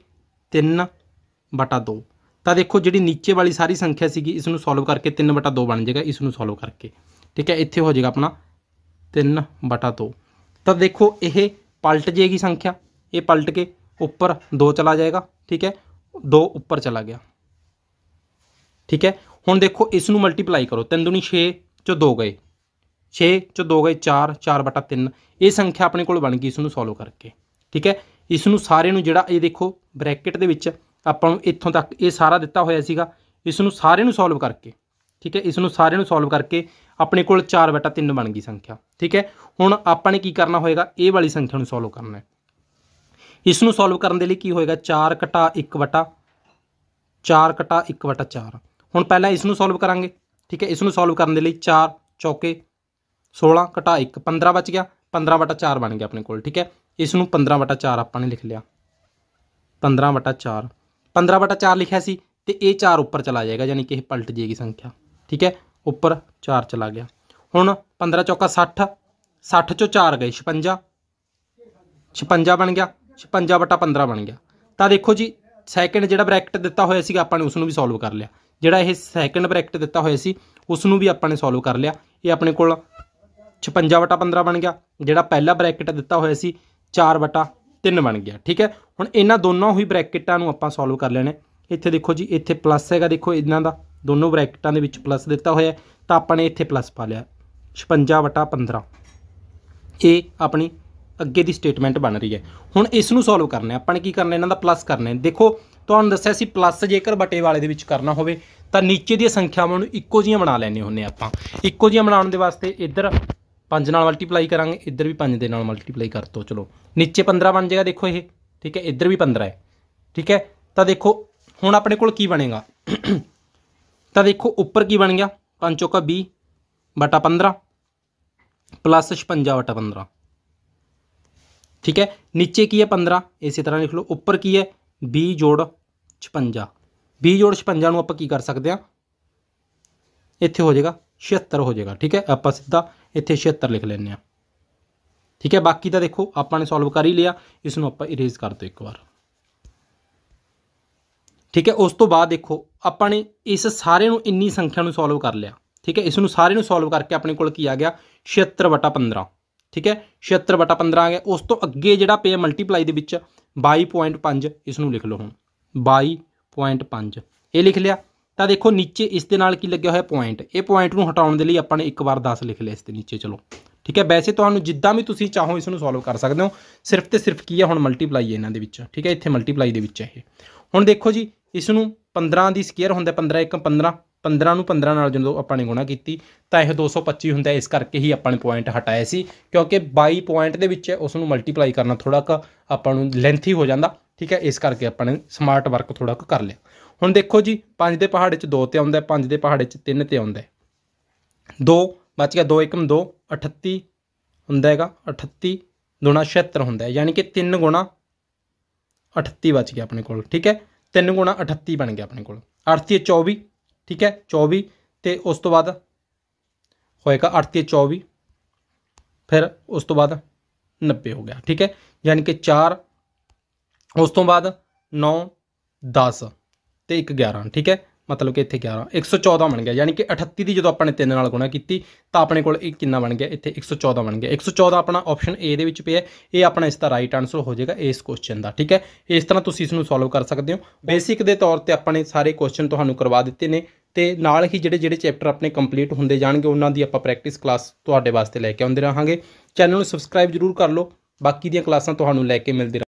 3 ਬਟਾ 2 ਤਾਂ ਦੇਖੋ ਜਿਹੜੀ ਨੀਚੇ ਵਾਲੀ ਸਾਰੀ ਸੰਖਿਆ ਸੀਗੀ ਇਸ ਨੂੰ ਸੋਲਵ ਕਰਕੇ 3 ਬਟਾ 2 ਬਣ ਜਾਏਗਾ ਇਸ ਨੂੰ ਸੋਲਵ ਕਰਕੇ ਠੀਕ ਹੈ ਇੱਥੇ ਹੋ ਜਾਏਗਾ ਆਪਣਾ 3 ਬਟਾ 2 ਤਾਂ ਦੇਖੋ ਇਹ ਪਲਟ ਜਾਏਗੀ ਸੰਖਿਆ ਇਹ ਪਲਟ ਕੇ ਉੱਪਰ 2 ਚਲਾ ਜਾਏਗਾ ਠੀਕ ਹੈ 2 ਉੱਪਰ ਚਲਾ ਗਿਆ ਠੀਕ ਹੈ ਹੁਣ ਦੇਖੋ ਇਸ ਨੂੰ ਮਲਟੀਪਲਾਈ ਕਰੋ 3 ਦੂਣੀ 6 ਚ 2 ਗਏ 6 ਚ 2 ਗਏ 4 4 ਬਟਾ 3 ਇਹ ਸੰਖਿਆ ਆਪਣੇ ਕੋਲ ਬਣ ਗਈ ਇਸ ਨੂੰ ਸੋਲਵ ਕਰਕੇ ਠੀਕ ਹੈ ਇਸ ਨੂੰ ਸਾਰੇ ਨੂੰ ਜਿਹੜਾ ਇਹ ਦੇਖੋ ਬ੍ਰੈਕਟ ਦੇ ਵਿੱਚ ਆਪਾਂ ਨੂੰ ਇੱਥੋਂ ਤੱਕ ਇਹ ਸਾਰਾ ਦਿੱਤਾ ਹੋਇਆ ਸੀਗਾ ਇਸ ਨੂੰ ਸਾਰੇ ਨੂੰ ਸੋਲਵ ਕਰਕੇ ਠੀਕ ਹੈ ਇਸ ਨੂੰ ਸਾਰੇ ਨੂੰ ਸੋਲਵ ਕਰਕੇ ਆਪਣੇ ਕੋਲ 4 ਬਟਾ 3 ਬਣ ਗਈ ਸੰਖਿਆ ਠੀਕ ਹੈ ਹੁਣ ਆਪਾਂ ਨੇ ਕੀ ਕਰਨਾ ਹੋਏਗਾ ਇਹ ਵਾਲੀ ਸੰਖਿਆ ਨੂੰ ਸੋਲਵ ਕਰਨਾ ਹੈ ਇਸ ਨੂੰ ਸੋਲਵ ਕਰਨ ਦੇ ਲਈ ਕੀ ਹੋਏਗਾ 4 ਘਟਾ 1 ਬਟਾ 4 ਘਟਾ 1 ਬਟਾ 4 ਹੁਣ ਪਹਿਲਾਂ ਇਸ ਨੂੰ ਸੋਲਵ ਕਰਾਂਗੇ ਠੀਕ ਹੈ ਇਸ ਨੂੰ ਸੋਲਵ ਕਰਨ ਦੇ ਲਈ 4 ਚੌਕੇ 16 ਘਟਾ 1 15 ਬਚ ਗਿਆ 15 ਬਟਾ 4 ਬਣ ਗਿਆ ਆਪਣੇ ਕੋਲ ਠੀਕ ਹੈ ਇਸ ਨੂੰ 15 ਵਟਾ 4 ਆਪਾਂ ਨੇ ਲਿਖ ਲਿਆ 15 ਵਟਾ 4 15 ਵਟਾ 4 ਲਿਖਿਆ ਸੀ ਤੇ ਇਹ 4 ਉੱਪਰ ਚਲਾ ਜਾਏਗਾ ਯਾਨੀ ਕਿ ਇਹ ਪਲਟ ਜੇਗੀ ਸੰਖਿਆ ਠੀਕ ਹੈ ਉੱਪਰ 4 ਚਲਾ ਗਿਆ ਹੁਣ 15 ਚੌਕਾ 60 60 ਚੋਂ 4 ਗਏ 56 56 ਬਣ ਗਿਆ 56 ਵਟਾ 15 ਬਣ ਗਿਆ ਤਾਂ ਦੇਖੋ ਜੀ ਸੈਕਿੰਡ ਜਿਹੜਾ ਬ੍ਰੈਕਟ ਦਿੱਤਾ ਹੋਇਆ ਸੀਗਾ ਆਪਾਂ ਨੇ ਉਸ ਨੂੰ ਵੀ ਸੋਲਵ ਕਰ ਲਿਆ ਜਿਹੜਾ ਇਹ ਸੈਕਿੰਡ ਬ੍ਰੈਕਟ ਦਿੱਤਾ ਹੋਇਆ ਸੀ ਉਸ ਨੂੰ ਵੀ ਆਪਾਂ ਨੇ ਸੋਲਵ ਕਰ ਲਿਆ ਇਹ ਆਪਣੇ ਕੋਲ 56 ਵਟਾ 15 ਬਣ ਗਿਆ ਜਿਹੜਾ ਪਹਿਲਾ ਬ੍ਰੈਕਟ ਦਿੱਤਾ ਹੋਇਆ ਸੀ 4 ਬਟਾ 3 ਬਣ ਗਿਆ ਠੀਕ ਹੈ ਹੁਣ ਇਹਨਾਂ ਦੋਨੋਂ ਹੀ ਬ੍ਰੈਕਟਾਂ ਨੂੰ ਆਪਾਂ ਸੋਲਵ ਕਰ ਲੈਣੇ ਇੱਥੇ ਦੇਖੋ ਜੀ ਇੱਥੇ ਪਲੱਸ ਹੈਗਾ ਦੇਖੋ ਇਹਨਾਂ ਦਾ ਦੋਨੋਂ ਬ੍ਰੈਕਟਾਂ ਦੇ ਵਿੱਚ ਪਲੱਸ ਦਿੱਤਾ ਹੋਇਆ ਤਾਂ ਆਪਾਂ ਨੇ ਇੱਥੇ ਪਲੱਸ ਪਾ ਲਿਆ 56 ਬਟਾ 15 ਇਹ ਆਪਣੀ ਅੱਗੇ ਦੀ ਸਟੇਟਮੈਂਟ ਬਣ ਰਹੀ ਹੈ ਹੁਣ ਇਸ ਨੂੰ ਸੋਲਵ ਕਰਨਾ ਆਪਾਂ ਨੇ ਕੀ ਕਰਨਾ ਇਹਨਾਂ ਦਾ ਪਲੱਸ ਕਰਨਾ ਹੈ ਦੇਖੋ ਤੁਹਾਨੂੰ ਦੱਸਿਆ ਸੀ ਪਲੱਸ ਜੇਕਰ ਬਟੇ ਵਾਲੇ ਦੇ ਵਿੱਚ ਕਰਨਾ ਹੋਵੇ ਤਾਂ ਨੀਚੇ ਦੀਆਂ ਸੰਖਿਆਵਾਂ ਨੂੰ ਇੱਕੋ ਜੀਆਂ ਬਣਾ ਲੈਣੇ ਹੁੰਨੇ ਆਪਾਂ ਇੱਕੋ ਜੀਆਂ ਬਣਾਉਣ ਦੇ ਵਾਸਤੇ ਇੱਧਰ 5 ਨਾਲ ਮਲਟੀਪਲਾਈ ਕਰਾਂਗੇ ਇੱਧਰ ਵੀ 5 ਦੇ ਨਾਲ ਮਲਟੀਪਲਾਈ ਕਰ ਦੋ ਚਲੋ ਨੀਚੇ 15 ਬਣ ਜਾਏਗਾ ਦੇਖੋ ਇਹ ਠੀਕ ਹੈ ਇੱਧਰ ਵੀ 15 ਹੈ ਠੀਕ ਹੈ ਤਾਂ ਦੇਖੋ ਹੁਣ ਆਪਣੇ ਕੋਲ ਕੀ ਬਣੇਗਾ ਤਾਂ ਦੇਖੋ ਉੱਪਰ ਕੀ ਬਣ ਗਿਆ 5 ਚੋਕਾ 20 ਬਟਾ 15 ਪਲੱਸ 56 ਬਟਾ 15 ਠੀਕ ਹੈ ਨੀਚੇ ਕੀ ਹੈ 15 ਇਸੇ ਤਰ੍ਹਾਂ ਲਿਖ ਲਓ ਉੱਪਰ ਕੀ ਹੈ 20 ਜੋੜ 56 20 ਜੋੜ 56 ਨੂੰ ਆਪਾਂ ਕੀ ਕਰ ਸਕਦੇ ਆ ਇੱਥੇ ਹੋ ਜਾਏਗਾ 76 ਹੋ ਜਾਏਗਾ ਠੀਕ ਹੈ ਆਪਾਂ ਸਿੱਧਾ ਇੱਥੇ 76 ਲਿਖ ਲੈਂਦੇ ਆ ਠੀਕ ਹੈ ਬਾਕੀ ਤਾਂ ਦੇਖੋ ਆਪਾਂ ਨੇ ਸੋਲਵ ਕਰ ਹੀ ਲਿਆ ਇਸ ਨੂੰ ਆਪਾਂ ਇਰੇਜ਼ ਕਰ ਦਿਓ ਇੱਕ ਵਾਰ ਠੀਕ ਹੈ ਉਸ ਤੋਂ ਬਾਅਦ ਦੇਖੋ ਆਪਾਂ ਨੇ ਇਸ ਸਾਰੇ ਨੂੰ ਇੰਨੀ ਸੰਖਿਆ ਨੂੰ ਸੋਲਵ ਕਰ ਲਿਆ ਠੀਕ ਹੈ ਇਸ ਨੂੰ ਸਾਰੇ ਨੂੰ ਸੋਲਵ ਕਰਕੇ ਆਪਣੇ ਕੋਲ ਕੀ ਆ ਗਿਆ 76 15 ਠੀਕ ਹੈ 76 15 ਆ ਗਿਆ ਉਸ ਤੋਂ ਅੱਗੇ ਜਿਹੜਾ ਪੇ ਮਲਟੀਪਲਾਈ ਦੇ ਵਿੱਚ 22.5 ਇਸ ਨੂੰ ਲਿਖ ਲਓ ਹੁਣ 22.5 ਇਹ ਲਿਖ ਲਿਆ ਤਾਂ ਦੇਖੋ ਨੀਚੇ ਇਸ ਦੇ ਨਾਲ ਕੀ ਲੱਗਿਆ ਹੋਇਆ ਪੁਆਇੰਟ ਇਹ ਪੁਆਇੰਟ ਨੂੰ ਹਟਾਉਣ ਦੇ ਲਈ ਆਪਾਂ ਨੇ ਇੱਕ ਵਾਰ 10 ਲਿਖ ਲਿਆ ਇਸ ਦੇ ਨੀਚੇ ਚਲੋ ਠੀਕ ਹੈ ਵੈਸੇ ਤੁਹਾਨੂੰ ਜਿੱਦਾਂ ਵੀ ਤੁਸੀਂ ਚਾਹੋ ਇਸ ਨੂੰ ਸੋਲਵ ਕਰ ਸਕਦੇ ਹੋ ਸਿਰਫ ਤੇ ਸਿਰਫ ਕੀ ਹੈ ਹੁਣ ਮਲਟੀਪਲਾਈ ਹੈ ਇਹਨਾਂ ਦੇ ਵਿੱਚ ਠੀਕ ਹੈ ਇੱਥੇ ਮਲਟੀਪਲਾਈ ਦੇ ਵਿੱਚ ਹੈ ਇਹ ਹੁਣ ਦੇਖੋ ਜੀ ਇਸ ਨੂੰ 15 ਦੀ ਸਕੁਅਰ ਹੁੰਦਾ 15 1 15 15 ਨੂੰ 15 ਨਾਲ ਜਦੋਂ ਆਪਾਂ ਨੇ ਗੁਣਾ ਕੀਤੀ ਤਾਂ ਇਹ 225 ਹੁੰਦਾ ਇਸ ਕਰਕੇ ਹੀ ਆਪਾਂ ਨੇ ਪੁਆਇੰਟ ਹਟਾਇਆ ਸੀ ਕਿਉਂਕਿ 22 ਪੁਆਇੰਟ ਦੇ ਵਿੱਚ ਉਸ ਨੂੰ ਮਲਟੀਪਲਾਈ ਕਰਨਾ ਥੋੜਾ ਕ ਆਪਾਂ ਨੂੰ ਲੈਂਥੀ ਹੋ ਜਾਂਦਾ ਠੀਕ ਹੈ ਇਸ ਕਰਕੇ ਆਪਾਂ ਨੇ ਸਮਾਰਟ ਵਰਕ ਥੋੜਾ ਕੁ ਕਰ ਲਿਆ ਹੁਣ ਦੇਖੋ ਜੀ 5 ਦੇ ਪਹਾੜੇ 'ਚ 2 ਤੇ ਆਉਂਦਾ 5 ਦੇ ਪਹਾੜੇ 'ਚ 3 ਤੇ ਆਉਂਦਾ 2 ਬਚ ਗਿਆ 2 1 2 38 ਹੁੰਦਾ ਹੈਗਾ 38 ਗੁਣਾ 76 ਹੁੰਦਾ ਹੈ ਯਾਨੀ ਕਿ 3 ਗੁਣਾ 38 ਬਚ ਗਿਆ ਆਪਣੇ ਕੋਲ ਠੀਕ ਹੈ 3 ਗੁਣਾ 38 ਬਣ ਗਿਆ ਆਪਣੇ ਕੋਲ 38 24 ਠੀਕ ਹੈ 24 ਤੇ ਉਸ ਤੋਂ ਬਾਅਦ ਹੋਏਗਾ 38 24 ਫਿਰ ਉਸ ਤੋਂ ਬਾਅਦ 90 ਹੋ ਗਿਆ ਠੀਕ ਹੈ ਯਾਨੀ ਕਿ 4 ਉਸ ਤੋਂ ਬਾਅਦ 9 10 ਤੇ 1 11 ਠੀਕ ਹੈ ਮਤਲਬ ਕਿ ਇੱਥੇ 11 114 ਬਣ ਗਿਆ ਯਾਨੀ ਕਿ 38 ਦੀ ਜਦੋਂ ਆਪਾਂ ਨੇ 3 ਨਾਲ ਗੁਣਾ ਕੀਤੀ ਤਾਂ ਆਪਣੇ ਕੋਲ ਇਹ ਕਿੰਨਾ ਬਣ ਗਿਆ ਇੱਥੇ 114 ਬਣ ਗਿਆ 114 ਆਪਣਾ ਆਪਸ਼ਨ A ਦੇ ਵਿੱਚ ਪਿਆ ਇਹ ਆਪਣਾ ਇਸ ਦਾ ਰਾਈਟ ਆਨਸਰ ਹੋ ਜਾਏਗਾ ਇਸ ਕੁਐਸਚਨ ਦਾ ਠੀਕ ਹੈ ਇਸ ਤਰ੍ਹਾਂ ਤੁਸੀਂ ਇਸ ਨੂੰ ਸੋਲਵ ਕਰ ਸਕਦੇ ਹੋ ਬੇਸਿਕ ਦੇ ਤੌਰ ਤੇ ਆਪਾਂ ਨੇ ਸਾਰੇ ਕੁਐਸਚਨ ਤੁਹਾਨੂੰ ਕਰਵਾ ਦਿੱਤੇ ਨੇ ਤੇ ਨਾਲ ਹੀ ਜਿਹੜੇ ਜਿਹੜੇ ਚੈਪਟਰ ਆਪਣੇ ਕੰਪਲੀਟ ਹੁੰਦੇ ਜਾਣਗੇ ਉਹਨਾਂ ਦੀ ਆਪਾਂ ਪ੍ਰੈਕਟਿਸ ਕਲਾਸ ਤੁਹਾਡੇ ਵਾਸਤੇ ਲੈ ਕੇ ਆਉਂਦੇ ਰਹਾਂਗੇ ਚੈਨਲ ਨੂੰ ਸਬਸਕ੍ਰਾਈਬ ਜ਼ਰੂਰ ਕਰ ਲਓ ਬਾਕੀ ਦੀਆਂ ਕਲਾਸਾਂ ਤੁਹਾਨੂੰ ਲੈ ਕੇ ਮਿਲਦੀ